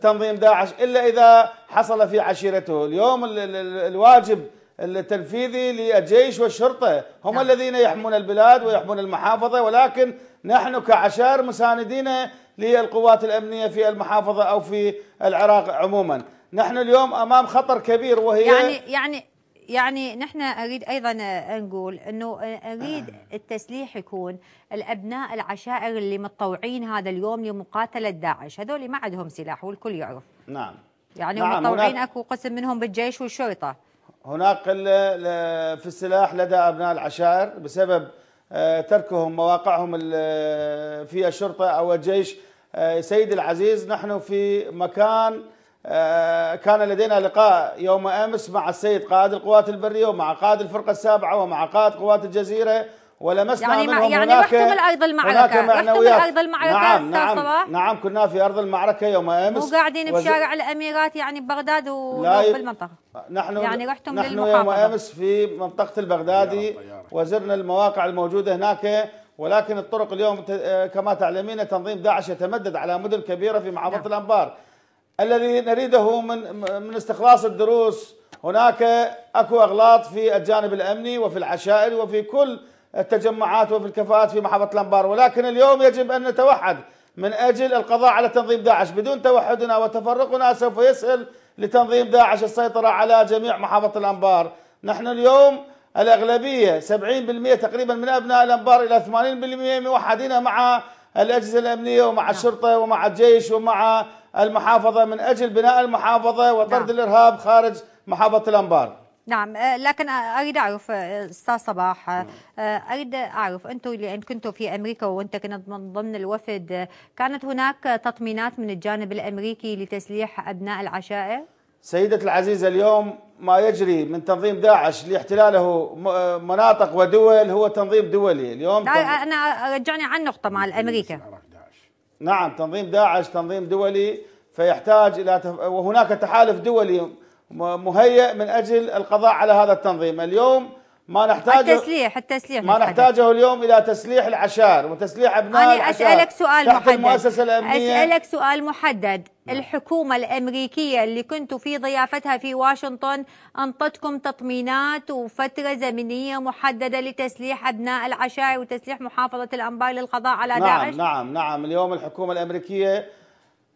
تنظيم داعش الا اذا حصل في عشيرته اليوم الواجب التنفيذي للجيش والشرطه هم نعم. الذين يحمون البلاد ويحمون المحافظه ولكن نحن كعشائر مساندين للقوات الأمنية في المحافظة أو في العراق عموما نحن اليوم أمام خطر كبير وهي يعني يعني يعني نحن اريد ايضا نقول انه اريد آه. التسليح يكون الابناء العشائر اللي متطوعين هذا اليوم لمقاتله داعش، هذول ما عندهم سلاح والكل يعرف. نعم. يعني نعم متطوعين اكو قسم منهم بالجيش والشرطه. هناك في السلاح لدى ابناء العشائر بسبب آه، تركهم مواقعهم آه، في الشرطة أو الجيش آه، سيد العزيز نحن في مكان كان لدينا لقاء يوم أمس مع السيد قائد القوات البرية ومع قائد الفرقة السابعة ومع قائد قوات الجزيرة ولمسنا يعني منهم يعني هناك يحتمل ايضا المعركه يحتمل ايضا المعركه نعم نعم صباح نعم. نعم كنا في ارض المعركه يوم امس وقاعدين وز... بشارع الاميرات يعني ببغداد وبالمنطقه نحن يعني رحتم نحن يوم امس في منطقه البغدادي وزرنا المواقع الموجوده هناك ولكن الطرق اليوم كما تعلمين تنظيم داعش يتمدد على مدن كبيره في محافظه نعم. الانبار الذي نريده من من استخلاص الدروس هناك اكو اغلاط في الجانب الامني وفي العشائر وفي كل التجمعات وفي الكفاءات في محافظة الأنبار ولكن اليوم يجب أن نتوحد من أجل القضاء على تنظيم داعش بدون توحدنا وتفرقنا سوف يسهل لتنظيم داعش السيطرة على جميع محافظة الأنبار نحن اليوم الأغلبية 70% تقريبا من أبناء الأنبار إلى 80% موحدين مع الأجهزة الأمنية ومع نعم. الشرطة ومع الجيش ومع المحافظة من أجل بناء المحافظة وطرد نعم. الإرهاب خارج محافظة الأنبار نعم آه، لكن آه، اريد اعرف استاذ آه، صباح نعم. اريد اعرف انتم لان كنتوا في امريكا وانت كنت من ضمن الوفد كانت هناك تطمينات من الجانب الامريكي لتسليح ابناء العشائر؟ سيدتي العزيزه اليوم ما يجري من تنظيم داعش لاحتلاله مناطق ودول هو تنظيم دولي اليوم تنظيم انا رجعني عن نقطه مع الامريكا نعم تنظيم داعش تنظيم دولي فيحتاج الى تف... وهناك تحالف دولي مهيئ من اجل القضاء على هذا التنظيم اليوم ما نحتاجه التسليح التسليح ما نحتاجه اليوم الى تسليح العشائر وتسليح ابناء أنا اسالك سؤال تحت محدد المؤسسه الامنيه اسالك سؤال محدد نعم. الحكومة الأمريكية اللي كنتوا في ضيافتها في واشنطن أنطتكم تطمينات وفترة زمنية محددة لتسليح أبناء العشائر وتسليح محافظة الأنبار للقضاء على نعم داعش نعم نعم اليوم الحكومة الأمريكية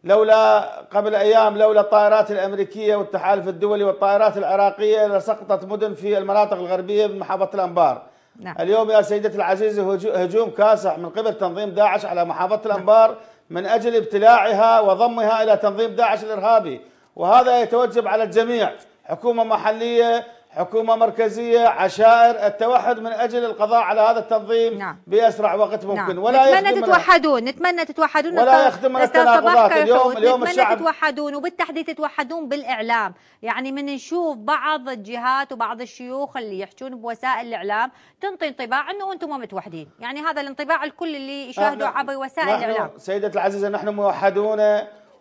لولا قبل أيام لولا الطائرات الأمريكية والتحالف الدولي والطائرات العراقية لسقطت مدن في المناطق الغربية من محافظة الأنبار نعم. اليوم يا سيدتي العزيزة هجوم كاسح من قبل تنظيم داعش على محافظة الأنبار نعم. من أجل ابتلاعها وضمها إلى تنظيم داعش الإرهابي وهذا يتوجب على الجميع حكومة محلية حكومة مركزية عشائر التوحد من أجل القضاء على هذا التنظيم نعم. بأسرع وقت ممكن نعم. ولا نتمنى تتوحدون نتمنى تتوحدون ولا يخدم التناقضات اليوم اليوم نتمنى الشعب تتوحدون وبالتحديد تتوحدون بالإعلام يعني من نشوف بعض الجهات وبعض الشيوخ اللي يحجون بوسائل الإعلام تنطي انطباع أنه أنتم ما متوحدين يعني هذا الانطباع الكل اللي يشاهدوا عبر وسائل الإعلام سيدتي العزيزة نحن موحدون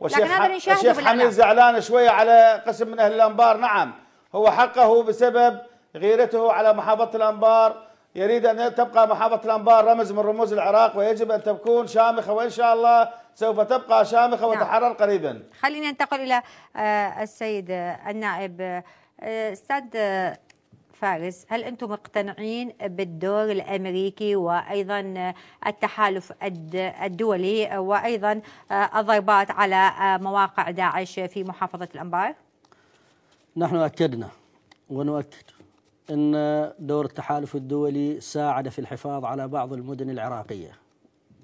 وشيخ الشيخ حميد زعلان شوية على قسم من أهل الأنبار نعم هو حقه بسبب غيرته على محافظة الأنبار يريد أن تبقى محافظة الأنبار رمز من رموز العراق ويجب أن تكون شامخة وإن شاء الله سوف تبقى شامخة نعم. وتحرر نعم. قريبا خلينا ننتقل إلى آه، السيد آه، النائب آه، أستاذ فارس هل أنتم مقتنعين بالدور الأمريكي وأيضا التحالف الدولي وأيضا الضربات على مواقع داعش في محافظة الأنبار؟ نحن أكدنا ونؤكد أن دور التحالف الدولي ساعد في الحفاظ على بعض المدن العراقية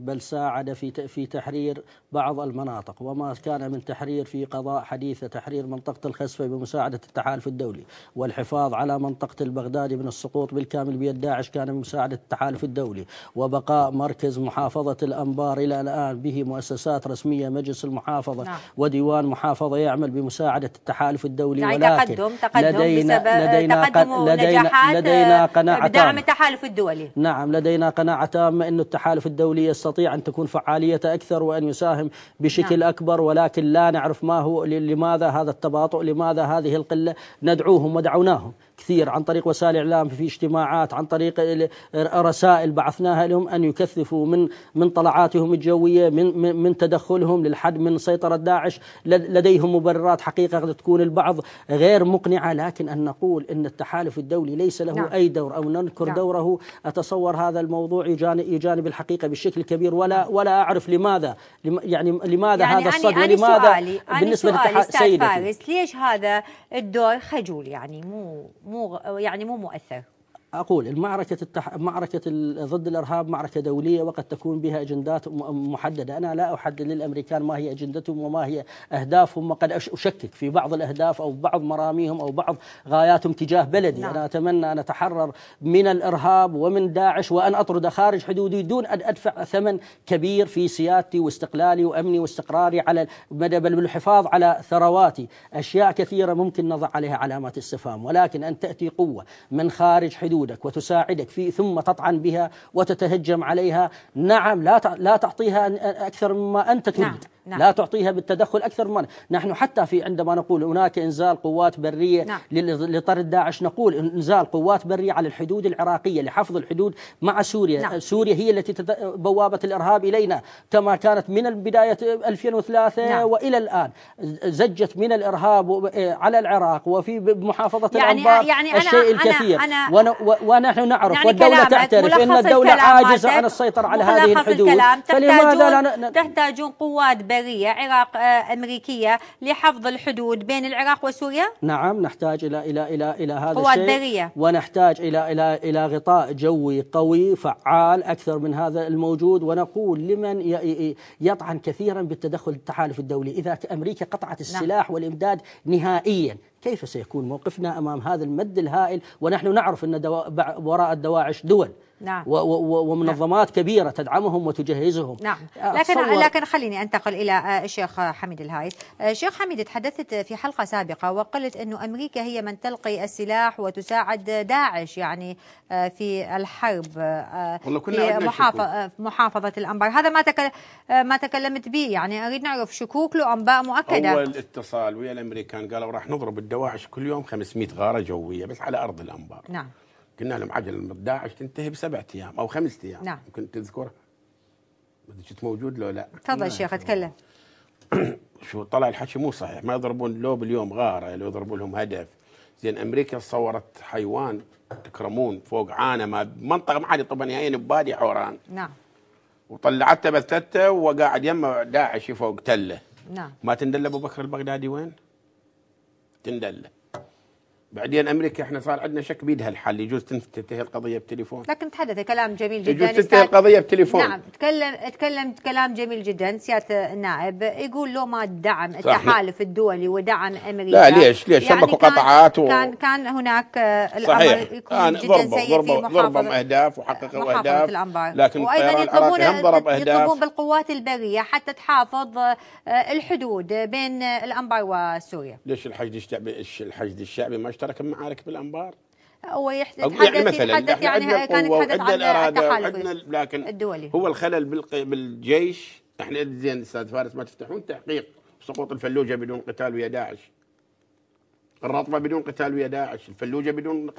بل ساعد في في تحرير بعض المناطق وما كان من تحرير في قضاء حديثة تحرير منطقة الخسفة بمساعدة التحالف الدولي والحفاظ على منطقة البغدادي من السقوط بالكامل بيد داعش كان بمساعدة التحالف الدولي وبقاء مركز محافظة الأنبار إلى الآن به مؤسسات رسمية مجلس المحافظة نعم. وديوان محافظة يعمل بمساعدة التحالف الدولي نعم ولكن تقدم تقدم لدينا لدينا تقدم لدينا لدينا قناعة بدعم التحالف الدولي نعم لدينا قناعة تامة أن التحالف الدولي يستطيع يستطيع أن تكون فعاليته أكثر وأن يساهم بشكل نعم. أكبر ولكن لا نعرف ما هو لماذا هذا التباطؤ لماذا هذه القلة ندعوهم ودعوناهم كثير عن طريق وسائل الإعلام في اجتماعات عن طريق رسائل بعثناها لهم أن يكثفوا من من طلعاتهم الجوية من من, تدخلهم للحد من سيطرة داعش لديهم مبررات حقيقة قد تكون البعض غير مقنعة لكن أن نقول أن التحالف الدولي ليس له نعم. أي دور أو ننكر نعم. دوره أتصور هذا الموضوع يجانب يجانب الحقيقة بشكل كبير ولا ولا أعرف لماذا يعني لماذا يعني هذا الصدمة لماذا سؤالي بالنسبة للتحالف سيدتي فارس ليش هذا الدور خجول يعني مو مو يعني مو مؤثر أقول المعركة التح... معركة ضد الإرهاب معركة دولية وقد تكون بها أجندات محددة أنا لا أحدد للأمريكان ما هي أجندتهم وما هي أهدافهم وقد أشكك في بعض الأهداف أو بعض مراميهم أو بعض غاياتهم تجاه بلدي نعم. أنا أتمنى أن أتحرر من الإرهاب ومن داعش وأن أطرد خارج حدودي دون أن أدفع ثمن كبير في سيادتي واستقلالي وأمني واستقراري على مدى بل بالحفاظ على ثرواتي أشياء كثيرة ممكن نضع عليها علامات استفهام ولكن أن تأتي قوة من خارج حدود تقودك وتساعدك في ثم تطعن بها وتتهجم عليها نعم لا لا تعطيها أكثر مما أنت تريد نعم. نعم. لا تعطيها بالتدخل أكثر من نحن حتى في عندما نقول هناك إنزال قوات برية نعم. لطرد داعش نقول إنزال قوات برية على الحدود العراقية لحفظ الحدود مع سوريا نعم. سوريا هي التي بوابة الإرهاب إلينا كما كانت من بداية 2003 نعم. وإلى الآن زجت من الإرهاب إيه، على العراق وفي محافظة يعني الأنبار آه، يعني أنا الشيء الكثير أنا أنا ونحن نعرف يعني والدولة تعترف أن الدولة عاجزة عن السيطرة على هذه الحدود فلماذا لا تحتاجون قوات برية برية عراق آه، أمريكية لحفظ الحدود بين العراق وسوريا؟ نعم نحتاج إلى إلى إلى إلى هذا قوات الشيء برية. ونحتاج إلى إلى إلى غطاء جوي قوي فعال أكثر من هذا الموجود ونقول لمن يطعن كثيرا بالتدخل التحالف الدولي إذا أمريكا قطعت نعم. السلاح نعم. والإمداد نهائيا كيف سيكون موقفنا أمام هذا المد الهائل ونحن نعرف أن دوا... وراء الدواعش دول نعم. ومنظمات نعم. كبيرة تدعمهم وتجهزهم نعم أه، لكن, لكن خليني أنتقل إلى أه، الشيخ حميد الهاي الشيخ أه، حميد تحدثت في حلقة سابقة وقلت أنه أمريكا هي من تلقي السلاح وتساعد داعش يعني في الحرب في محافظة, محافظة الأنبار هذا ما ما تكلمت به يعني أريد نعرف شكوك له أنباء مؤكدة أول اتصال ويا الأمريكان قالوا راح نضرب الدواعش كل يوم 500 غارة جوية بس على أرض الأنبار نعم كنا لهم عجل من تنتهي بسبعة ايام او خمسة ايام نعم ممكن تذكرها ما كنت موجود لو لا تفضل شيخ اتكلم شو طلع الحكي مو صحيح ما يضربون لو باليوم غاره لو يضربوا لهم هدف زين امريكا صورت حيوان تكرمون فوق عانه ما منطقه ما عاد طبعا يعني ببادي حوران نعم وطلعته بثته وقاعد يمه داعشي فوق تله نعم ما تندل ابو بكر البغدادي وين؟ تندله بعدين امريكا احنا صار عندنا شك بيدها الحل يجوز تنتهي القضيه بتليفون لكن تحدث كلام جميل جدا يجوز تنتهي القضيه بتليفون نعم تكلم تكلم كلام جميل جدا سياده النائب يقول لو ما دعم التحالف الدولي ودعم امريكا لا ليش ليش يعني سبقوا قطعات و... كان كان هناك آه، الامر يكون آه جدا ضربه سيء ضربه, في ضربوا اهداف وحققوا اهداف لكن وايضا يطلبون يطلبون بالقوات البريه حتى تحافظ آه، الحدود بين الانبار وسوريا ليش الحشد الشعبي الحشد الشعبي ما اشتغل مشتركه معارك بالانبار هو يحدث يعني مثلا يحدث يعني كان يتحدث عن التحالف لكن الدولي هو الخلل بالجيش احنا زين استاذ فارس ما تفتحون تحقيق سقوط الفلوجه بدون قتال ويا داعش الرطبه بدون قتال ويا داعش الفلوجه بدون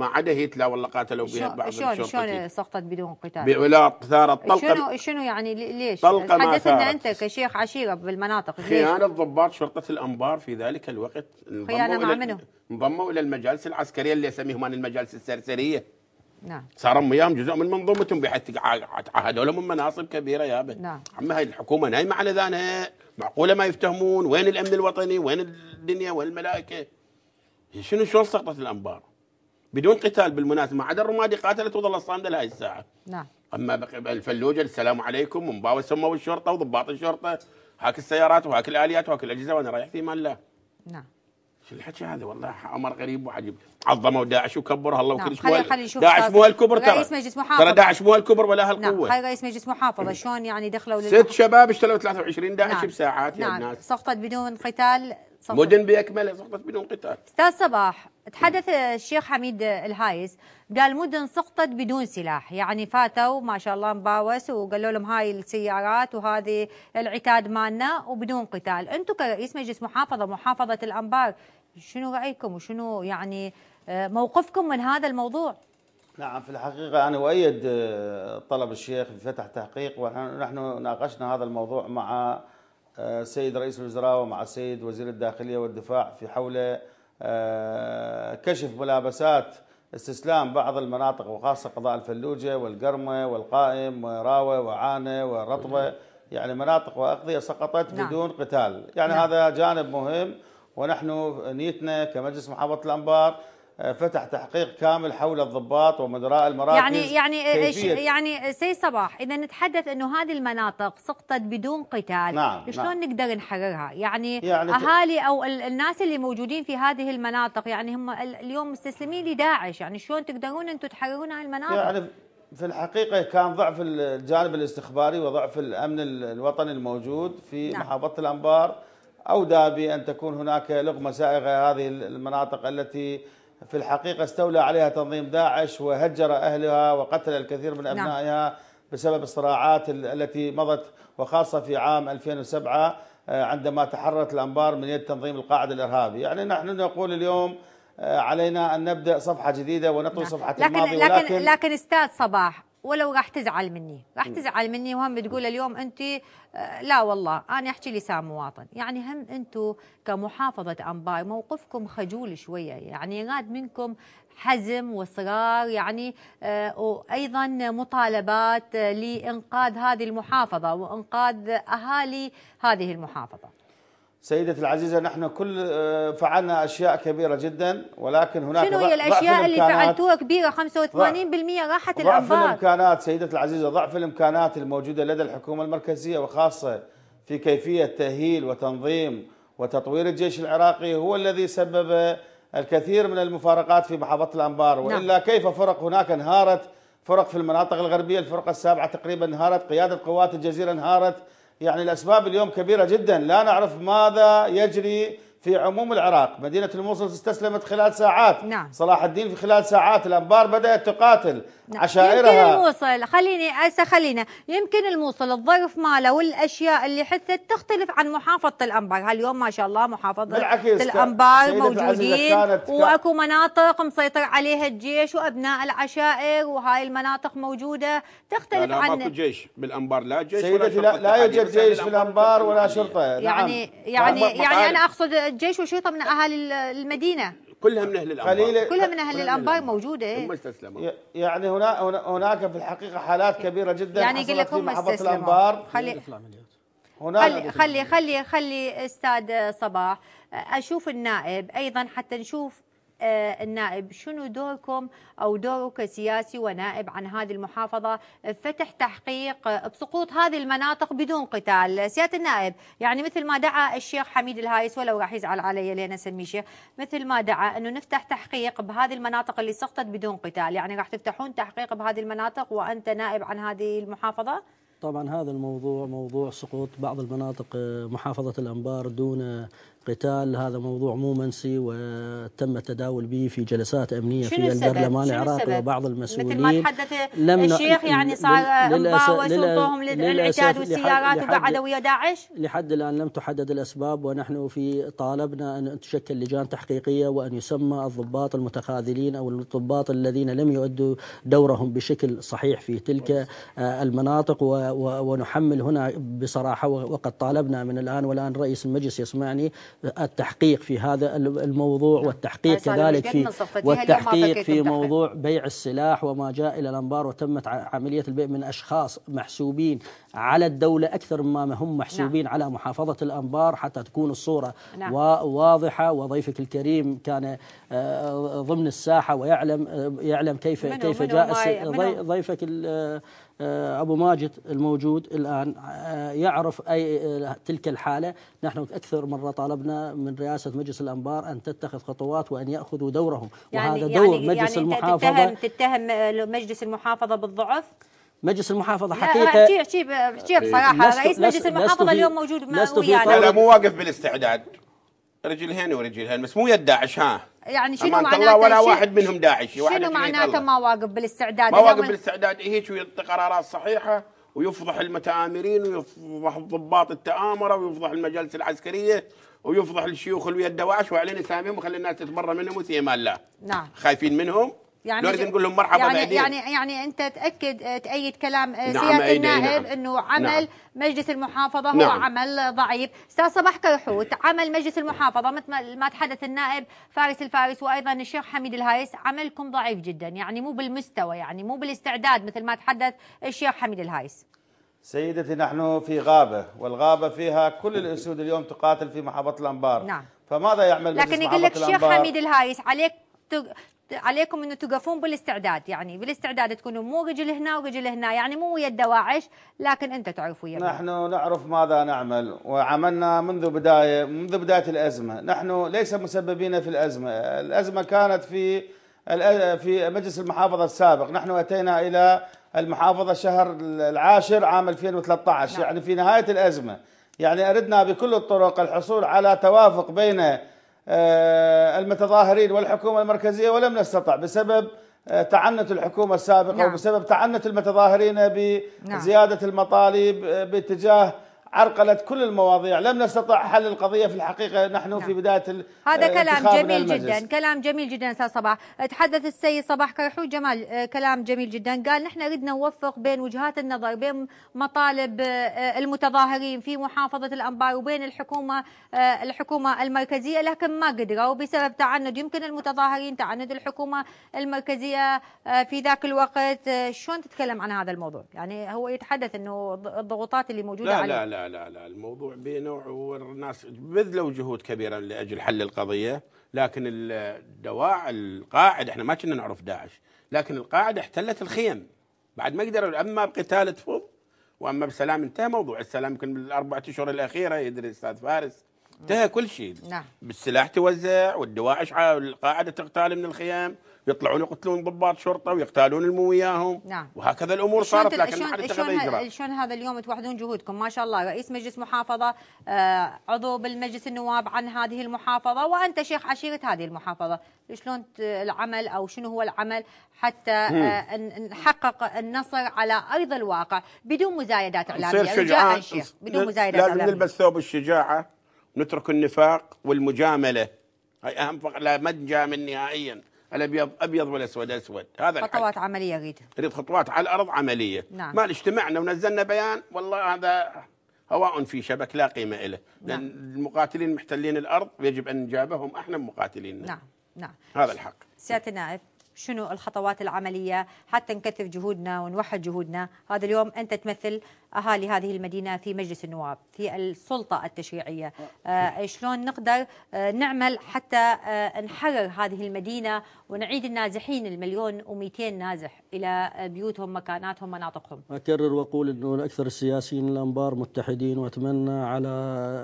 ما عدا هتلر والله قاتلوا بها بعض شلون شلون سقطت بدون قتال؟ ولا ثارت طلقه شنو شنو يعني ليش؟ طلقه ما حدثنا انت كشيخ عشيره بالمناطق خيانه ضباط شرطه الانبار في ذلك الوقت خيانه مع منو؟ انضموا الى المجالس العسكريه اللي يسميهم المجالس السرسريه نعم صاروا وياهم جزء من منظومتهم بحيث تعهدوا لهم من مناصب كبيره يا بنت نعم عم هاي الحكومه نايمه على ذانها معقوله ما يفتهمون وين الامن الوطني وين الدنيا وين الملائكه شنو شلون سقطت الانبار بدون قتال بالمناسبه ما عدا الرمادي قاتلت وظلت صامده لهي الساعه نعم اما الفلوجه السلام عليكم ومباوة سموا الشرطه وضباط الشرطه هاك السيارات وهاك الاليات وهاك الاجهزه وانا رايح في مال الله نعم شو الحكي هذا والله امر غريب وعجيب عظموا داعش وكبرها الله نعم. وكل شيء نشوف داعش مو هالكبر ترى رئيس مجلس محافظه ترى داعش مو هالكبر ولا نعم. هالقوه نعم رئيس مجلس محافظه شلون يعني دخلوا ست شباب اشتروا 23 داعش نعم. بساعات نعم. الناس سقطت بدون قتال صفر. مدن بأكملها سقطت بدون قتال أستاذ صباح تحدث الشيخ حميد الهايس قال مدن سقطت بدون سلاح يعني فاتوا ما شاء الله مباوس وقالوا لهم هاي السيارات وهذه العتاد مالنا وبدون قتال انتم كرئيس مجلس محافظه محافظه الانبار شنو رايكم وشنو يعني آه، موقفكم من هذا الموضوع نعم في الحقيقة أنا أؤيد آه، طلب الشيخ بفتح تحقيق ونحن ناقشنا هذا الموضوع مع السيد آه، رئيس الوزراء ومع السيد وزير الداخلية والدفاع في حول آه، كشف ملابسات استسلام بعض المناطق وخاصة قضاء الفلوجة والقرمة والقائم وراوة وعانة ورطبة يعني مناطق وأقضية سقطت نعم. بدون قتال يعني نعم. هذا جانب مهم ونحن نيتنا كمجلس محافظة الأنبار فتح تحقيق كامل حول الضباط ومدراء المراكز يعني يعني يعني سي صباح اذا نتحدث انه هذه المناطق سقطت بدون قتال نعم, نعم. شلون نعم. نقدر نحررها يعني, يعني اهالي او الناس اللي موجودين في هذه المناطق يعني هم اليوم مستسلمين لداعش يعني شلون تقدرون انتم تحررون هذه المناطق يعني في الحقيقة كان ضعف الجانب الاستخباري وضعف الأمن الوطني الموجود في نعم. محافظة الأنبار او دابي ان تكون هناك لغمة سائغة هذه المناطق التي في الحقيقة استولى عليها تنظيم داعش وهجر أهلها وقتل الكثير من نعم. أبنائها نعم. بسبب الصراعات التي مضت وخاصة في عام 2007 آه، عندما تحررت الأنبار من يد تنظيم القاعدة الإرهابي يعني نحن نقول اليوم آه، علينا أن نبدأ صفحة جديدة ونطوي نعم. صفحة لكن الماضي لكن, لكن, لكن استاذ صباح ولو راح تزعل مني راح تزعل مني وهم بتقول اليوم انت آه، لا والله انا احكي لسان مواطن يعني هم انتم كمحافظه انباي موقفكم خجول شويه يعني راد منكم حزم وصرار يعني آه، وايضا مطالبات آه، لانقاذ هذه المحافظه وانقاذ اهالي هذه المحافظه سيدتي العزيزة نحن كل آه، فعلنا أشياء كبيرة جدا ولكن هناك شنو هي الأشياء اللي فعلتوها كبيرة 85% راحت الأنبار ضعف الإمكانات سيدتي العزيزة ضعف الإمكانات الموجودة لدى الحكومة المركزية وخاصة في كيفية تأهيل وتنظيم وتطوير الجيش العراقي هو الذي سبب الكثير من المفارقات في محافظة الأنبار نعم. وإلا كيف فرق هناك انهارت فرق في المناطق الغربية الفرقة السابعة تقريبا انهارت قيادة قوات الجزيرة انهارت يعني الأسباب اليوم كبيرة جدا لا نعرف ماذا يجري في عموم العراق مدينة الموصل استسلمت خلال ساعات نعم. صلاح الدين في خلال ساعات الأنبار بدأت تقاتل نعم. عشائرها يمكن الموصل خليني أسا خلينا يمكن الموصل الظرف ماله والأشياء اللي حثت تختلف عن محافظة الأنبار اليوم ما شاء الله محافظة الأنبار موجودين كانت وأكو مناطق مسيطر عليها الجيش وأبناء العشائر وهاي المناطق موجودة تختلف لا لا عن ماكو جيش بالأنبار لا جيش سيدتي لا, لا يوجد جيش في الأنبار ولا شرطة يعني نعم. يعني يعني أنا أقصد الجيش وشرطه من اهالي المدينه كلها من اهل الانبار كلها من اهل الانبار موجوده هم يعني هنا هناك في الحقيقه حالات كبيره جدا يعني يقول لك هم استسلموا خلي خلي خلي خلي خلي استاذ صباح اشوف النائب ايضا حتى نشوف آه، النائب شنو دوركم أو دورك كسياسي ونائب عن هذه المحافظة فتح تحقيق بسقوط هذه المناطق بدون قتال سيادة النائب يعني مثل ما دعا الشيخ حميد الهايس ولو راح يزعل علي لأن أسميه شيخ مثل ما دعا أنه نفتح تحقيق بهذه المناطق اللي سقطت بدون قتال يعني راح تفتحون تحقيق بهذه المناطق وأنت نائب عن هذه المحافظة طبعا هذا الموضوع موضوع سقوط بعض المناطق آه، محافظة الأنبار دون قتال هذا موضوع مو منسي وتم التداول به في جلسات امنيه في البرلمان العراقي وبعض المسؤولين مثل ما تحدث الشيخ يعني صار وسلطوهم للعتاد والسيارات وقعدوا ويا داعش لحد الان لم تحدد الاسباب ونحن في طالبنا ان تشكل لجان تحقيقيه وان يسمى الضباط المتخاذلين او الضباط الذين لم يؤدوا دورهم بشكل صحيح في تلك آه، المناطق ونحمل هنا بصراحه وقد طالبنا من الان والان رئيس المجلس يسمعني التحقيق في هذا الموضوع نعم. والتحقيق كذلك في والتحقيق في موضوع بيع السلاح وما جاء إلى الأنبار وتمت عملية البيع من أشخاص محسوبين على الدولة أكثر مما هم نعم. محسوبين نعم. على محافظة الأنبار حتى تكون الصورة نعم. واضحة وضيفك الكريم كان آه، ضمن الساحة ويعلم آه، يعلم كيف كيف جاء ضيفك آه، آه، أبو ماجد الموجود الآن آه، يعرف أي آه، تلك الحالة نحن أكثر مرة طالبنا من رئاسة مجلس الأنبار أن تتخذ خطوات وأن يأخذوا دورهم يعني وهذا يعني دور يعني مجلس يعني المحافظة تتهم, تتهم مجلس المحافظة بالضعف مجلس المحافظة حقيقة احكي احكي بصراحة رئيس مجلس المحافظة اليوم موجود ويانا أنا مو واقف بالاستعداد رجلهن ورجلهن بس مو يد داعش ها يعني شنو معناته الله ولا واحد منهم داعش شنو معناته ما واقف بالاستعداد ما واقف بالاستعداد هيك ويعطي قرارات صحيحه ويفضح المتآمرين ويفضح ضباط التآمرة ويفضح المجالس العسكرية ويفضح الشيوخ اللي ويا الدواعش وعلينا ساميهم ويخلي الناس تتبرى منهم وثيما الله نعم خايفين منهم يعني نريد نقول لهم مرحبا يعني يعني يعني انت تاكد آه، تايد كلام آه، نعم سياده نعم، النائب نعم. انه نعم. عمل نعم. مجلس المحافظه هو نعم. عمل ضعيف، استاذ صباح كيحوت عمل مجلس المحافظه مثل ما تحدث النائب فارس الفارس وايضا الشيخ حميد الهايس عملكم ضعيف جدا يعني مو بالمستوى يعني مو بالاستعداد مثل ما تحدث الشيخ حميد الهايس. سيدتي نحن في غابه والغابه فيها كل الاسود اليوم تقاتل في محافظه الانبار. نعم. فماذا يعمل مجلس لكن يقول لك الشيخ حميد الهايس عليك عليكم انه تقفون بالاستعداد يعني بالاستعداد تكونوا مو رجل هنا ورجل هنا يعني مو ويا الدواعش لكن انت تعرف ويا نحن نعرف ماذا نعمل وعملنا منذ بدايه منذ بدايه الازمه نحن ليس مسببين في الازمه الازمه كانت في في مجلس المحافظه السابق نحن اتينا الى المحافظه شهر العاشر عام 2013 نعم. يعني في نهايه الازمه يعني اردنا بكل الطرق الحصول على توافق بين آه، المتظاهرين والحكومة المركزية ولم نستطع بسبب آه، تعنت الحكومة السابقة نعم. وبسبب تعنت المتظاهرين نعم. بزيادة المطالب آه، باتجاه عرقلت كل المواضيع لم نستطع حل القضية في الحقيقة نحن نعم. في بداية هذا آه، كلام جميل جدا كلام جميل جدا أستاذ صباح تحدث السيد صباح كرحوي جمال آه، كلام جميل جدا قال نحن نريد نوفق بين وجهات النظر بين مطالب آه، المتظاهرين في محافظة الأنبار وبين الحكومة الحكومة المركزية لكن ما قدروا بسبب تعند يمكن المتظاهرين تعند الحكومة المركزية في ذاك الوقت شلون تتكلم عن هذا الموضوع يعني هو يتحدث أنه الضغوطات اللي موجودة لا عليه لا لا لا لا لا الموضوع بينه والناس بذلوا جهود كبيره لاجل حل القضيه لكن الدواع القاعد احنا ما كنا نعرف داعش لكن القاعده احتلت الخيم بعد ما قدروا اما بقتال تفض واما بسلام انتهى موضوع السلام يمكن بالاربع اشهر الاخيره يدري الاستاذ فارس انتهى كل شيء نعم بالسلاح توزع والدواعش القاعده تقتال من الخيام يطلعون يقتلون ضباط شرطه ويقتالون اللي وياهم نعم وهكذا الامور صارت لكن ما حد اتخذ اجراء شلون هذا اليوم توحدون جهودكم ما شاء الله رئيس مجلس محافظه آه عضو بالمجلس النواب عن هذه المحافظه وانت شيخ عشيره هذه المحافظه شلون العمل او شنو هو العمل حتى آه نحقق النصر على ارض الواقع بدون مزايدات اعلاميه رجاء شيخ بدون مزايدات لازم نلبس ثوب الشجاعه ونترك النفاق والمجامله هاي اهم فقط لا مد جامل نهائيا الابيض ابيض والاسود اسود هذا خطوات الحل. عمليه غيد نريد خطوات على الارض عمليه نعم. ما اجتمعنا ونزلنا بيان والله هذا هواء في شبك لا قيمه له نعم. لان المقاتلين محتلين الارض يجب ان نجابههم احنا مقاتلين نعم نعم هذا الحق سياده النائب شنو الخطوات العمليه حتى نكثف جهودنا ونوحد جهودنا هذا اليوم انت تمثل اهالي هذه المدينه في مجلس النواب في السلطه التشريعيه آه. آه، شلون نقدر آه، نعمل حتى نحرر هذه المدينه ونعيد النازحين المليون و200 نازح الى بيوتهم مكاناتهم مناطقهم اكرر واقول انه اكثر السياسيين الانبار متحدين واتمنى على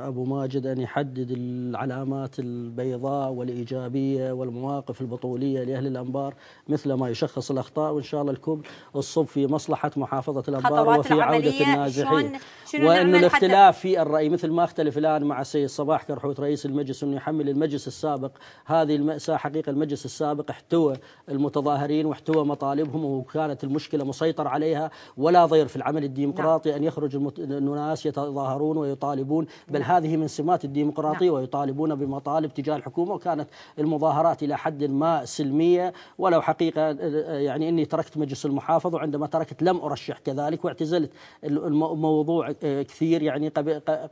ابو ماجد ان يحدد العلامات البيضاء والايجابيه والمواقف البطوليه لاهل الانبار مثل ما يشخص الاخطاء وان شاء الله الكل الصب في مصلحه محافظه الانبار وفي عوده النازحين وأن الاختلاف في الرأي مثل ما اختلف الآن مع السيد صباح كرحوت رئيس المجلس أنه يحمل المجلس السابق هذه المأساة حقيقة المجلس السابق احتوى المتظاهرين واحتوى مطالبهم وكانت المشكلة مسيطر عليها ولا ضير في العمل الديمقراطي نعم. أن يخرج المت... الناس يتظاهرون ويطالبون بل نعم. هذه من سمات الديمقراطية نعم. ويطالبون بمطالب تجاه الحكومة وكانت المظاهرات إلى حد ما سلمية ولو حقيقة يعني أني تركت مجلس المحافظ وعندما تركت لم أرشح كذلك واعتزلت الموضوع آه، كثير يعني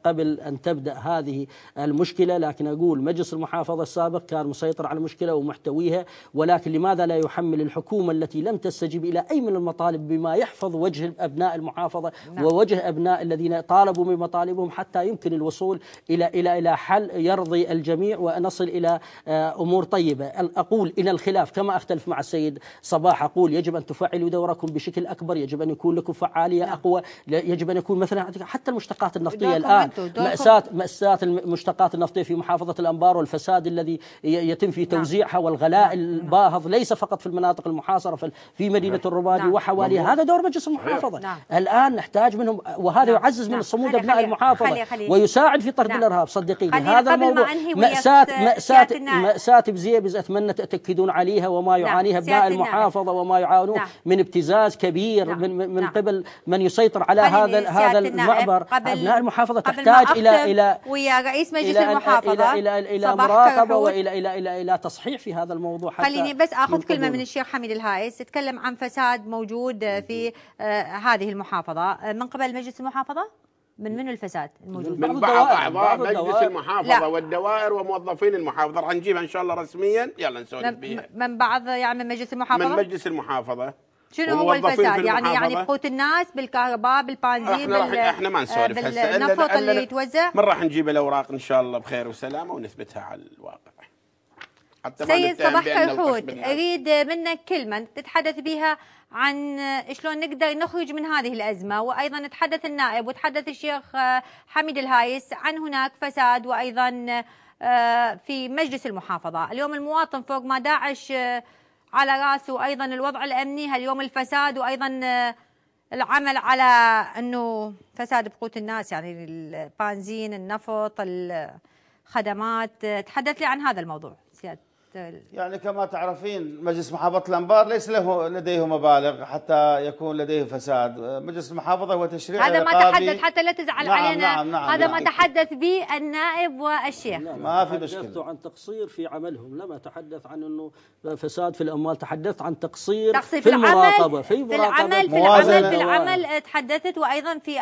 قبل أن تبدأ هذه المشكلة لكن أقول مجلس المحافظة السابق كان مسيطر على المشكلة ومحتويها ولكن لماذا لا يحمل الحكومة التي لم تستجب إلى أي من المطالب بما يحفظ وجه أبناء المحافظة نعم. ووجه أبناء الذين طالبوا بمطالبهم حتى يمكن الوصول إلى إلى إلى حل يرضي الجميع ونصل إلى آه، أمور طيبة أقول إلى الخلاف كما أختلف مع السيد صباح أقول يجب أن تفعلوا دوركم بشكل أكبر يجب أن يكون لكم فعالية نعم. أقوى يجب أن يكون مثلا حتى المشتقات النفطية الآن مأساة, مأساة المشتقات النفطية في محافظة الأنبار والفساد الذي يتم في نعم. توزيعها نعم. والغلاء الباهظ ليس فقط في المناطق المحاصرة في مدينة نعم. الرمادي وحواليها هذا دور مجلس المحافظة الآن نحتاج منهم وهذا يعزز من الصمود أبناء المحافظة ويساعد في طرد الإرهاب صدقيني هذا الموضوع مأساة مأساة مأساة بزيبز أتمنى تأكدون عليها وما يعانيها أبناء المحافظة وما يعانون من ابتزاز كبير من من قبل من يسيطر على هذا هذا المعبر ابناء المحافظه تحتاج الى الى ويا رئيس مجلس إلى المحافظه الى الى الى مراقبه والى الى الى الى تصحيح في هذا الموضوع حتى خليني بس اخذ كلمه من الشيخ حميد الهايس تتكلم عن فساد موجود في آه، هذه المحافظه آه، من قبل مجلس المحافظه من منو الفساد الموجود؟ من بعض اعضاء مجلس المحافظه لا. والدوائر وموظفين المحافظه راح نجيبها ان شاء الله رسميا يلا نسولف بها من بعض يعني من مجلس المحافظه؟ من مجلس المحافظه شنو هو الفساد يعني يعني بقوت الناس بالكهرباء بالبنزين احنا بال... احنا ما نسولف هسه بالنفط اللي يتوزع من راح نجيب الاوراق ان شاء الله بخير وسلامه ونثبتها على الواقع حتى سيد صباح الحوت اريد منك كلمه تتحدث بها عن شلون نقدر نخرج من هذه الازمه وايضا تحدث النائب وتحدث الشيخ حميد الهايس عن هناك فساد وايضا آه، في مجلس المحافظه اليوم المواطن فوق ما داعش آه، على راسه ايضا الوضع الامني هاليوم الفساد وايضا آه، العمل على انه فساد بقوت الناس يعني البنزين النفط الخدمات آه، تحدث لي عن هذا الموضوع تشتغل يعني كما تعرفين مجلس محافظة الأنبار ليس له لديه مبالغ حتى يكون لديه فساد مجلس المحافظة هو تشريع هذا ما تحدث حتى لا تزعل نعم علينا نعم نعم هذا نعم ما نعم تحدث به النائب والشيخ نعم ما في مشكلة تحدثت عن تقصير في عملهم لم أتحدث عن أنه فساد في الأموال تحدثت عن تقصير, تقصير في, في المراقبة في, في العمل في العمل في العمل تحدثت وأيضا في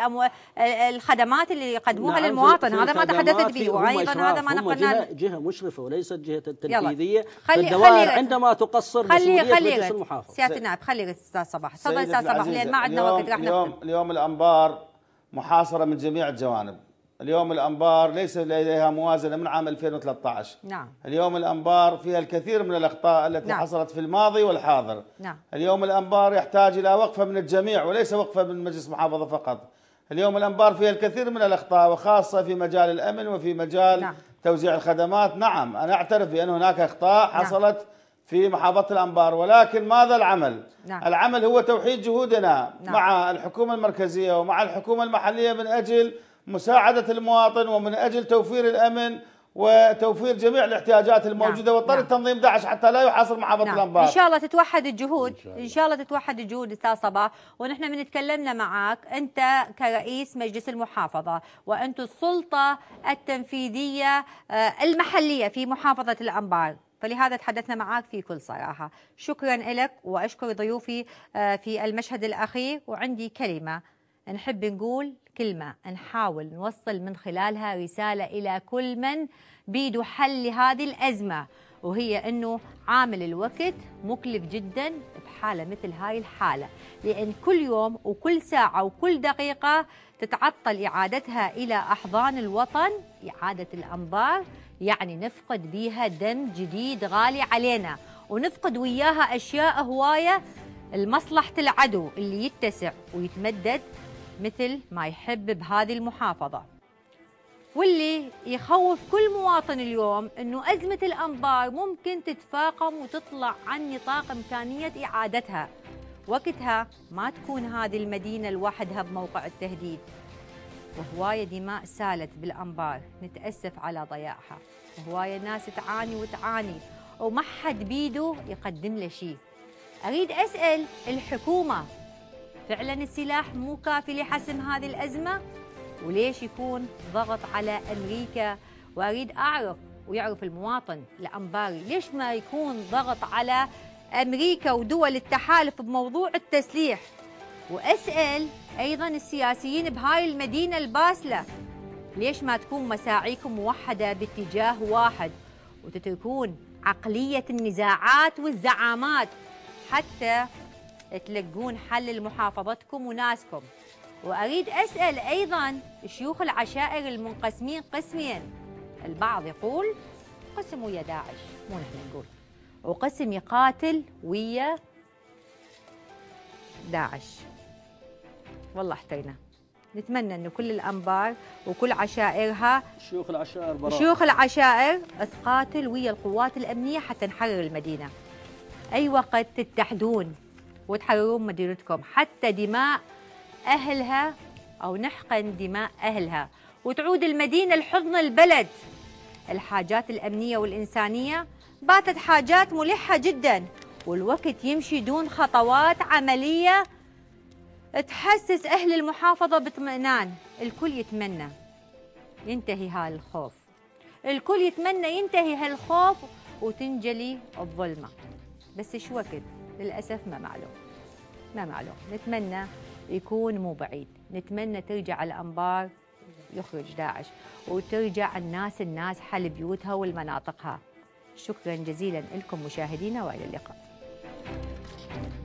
الخدمات اللي يقدموها نعم للمواطن هذا ما تحدثت به وأيضا هذا ما نقلنا جهة مشرفة وليست جهة تنفيذيه خلي خلي عندما تقصر خلي خلي سياده النائب خلي استاذ صباح تفضل استاذ صباح لان ما عندنا وقت راح اليوم اليوم الانبار محاصره من جميع الجوانب اليوم الانبار ليس لديها موازنه من عام 2013 نعم اليوم الانبار فيها الكثير من الاخطاء التي نعم. حصلت في الماضي والحاضر نعم اليوم الانبار يحتاج الى وقفه من الجميع وليس وقفه من مجلس محافظه فقط اليوم الانبار فيها الكثير من الاخطاء وخاصه في مجال الامن وفي مجال نعم. توزيع الخدمات نعم أنا أعترف بأن هناك أخطاء نعم. حصلت نعم. في محافظة الأنبار ولكن ماذا العمل؟ نعم. العمل هو توحيد جهودنا نعم. مع الحكومة المركزية ومع الحكومة المحلية من أجل مساعدة المواطن ومن أجل توفير الأمن وتوفير جميع الاحتياجات الموجوده نعم. واضطر نعم. تنظيم داعش حتى لا يحاصر محافظه نعم. الانبار ان شاء الله تتوحد الجهود ان شاء الله, إن شاء الله تتوحد الجهود استاذ صباح ونحن من تكلمنا معك انت كرئيس مجلس المحافظه وانت السلطه التنفيذيه آه، المحليه في محافظه الانبار فلهذا تحدثنا معك في كل صراحة شكرا لك وأشكر ضيوفي آه، في المشهد الأخير وعندي كلمة نحب نقول كلمة نحاول نوصل من خلالها رسالة إلى كل من بيدو حل لهذه الأزمة وهي أنه عامل الوقت مكلف جدا بحالة مثل هاي الحالة لأن كل يوم وكل ساعة وكل دقيقة تتعطل إعادتها إلى أحضان الوطن إعادة الأنظار يعني نفقد بيها دم جديد غالي علينا ونفقد وياها أشياء هواية لمصلحة العدو اللي يتسع ويتمدد مثل ما يحب بهذه المحافظة واللي يخوف كل مواطن اليوم أنه أزمة الأنبار ممكن تتفاقم وتطلع عن نطاق إمكانية إعادتها وقتها ما تكون هذه المدينة لوحدها بموقع التهديد وهواية دماء سالت بالأنبار نتأسف على ضياعها وهواية ناس تعاني وتعاني وما حد بيده يقدم له شيء أريد أسأل الحكومة فعلا السلاح مو كافي لحسم هذه الأزمة وليش يكون ضغط على أمريكا وأريد أعرف ويعرف المواطن الأنباري ليش ما يكون ضغط على أمريكا ودول التحالف بموضوع التسليح وأسأل أيضا السياسيين بهاي المدينة الباسلة ليش ما تكون مساعيكم موحدة باتجاه واحد وتتركون عقلية النزاعات والزعامات حتى تلقون حل لمحافظتكم وناسكم وأريد أسأل أيضا شيوخ العشائر المنقسمين قسمين البعض يقول قسم ويا داعش مو نحن نقول وقسم يقاتل ويا داعش والله احترنا نتمنى انه كل الانبار وكل عشائرها شيوخ العشائر براء شيوخ العشائر تقاتل ويا القوات الامنيه حتى نحرر المدينه اي وقت تتحدون وتحررون مدينتكم حتى دماء أهلها أو نحقن دماء أهلها وتعود المدينة لحضن البلد الحاجات الأمنية والإنسانية باتت حاجات ملحة جدا والوقت يمشي دون خطوات عملية تحسس أهل المحافظة باطمئنان الكل يتمنى ينتهي هالخوف الكل يتمنى ينتهي هالخوف وتنجلي الظلمة بس شو وقت للأسف ما معلوم ما معلوم نتمنى يكون مو بعيد نتمنى ترجع الأنبار يخرج داعش وترجع الناس الناس حل بيوتها والمناطقها شكرا جزيلا لكم مشاهدينا والى اللقاء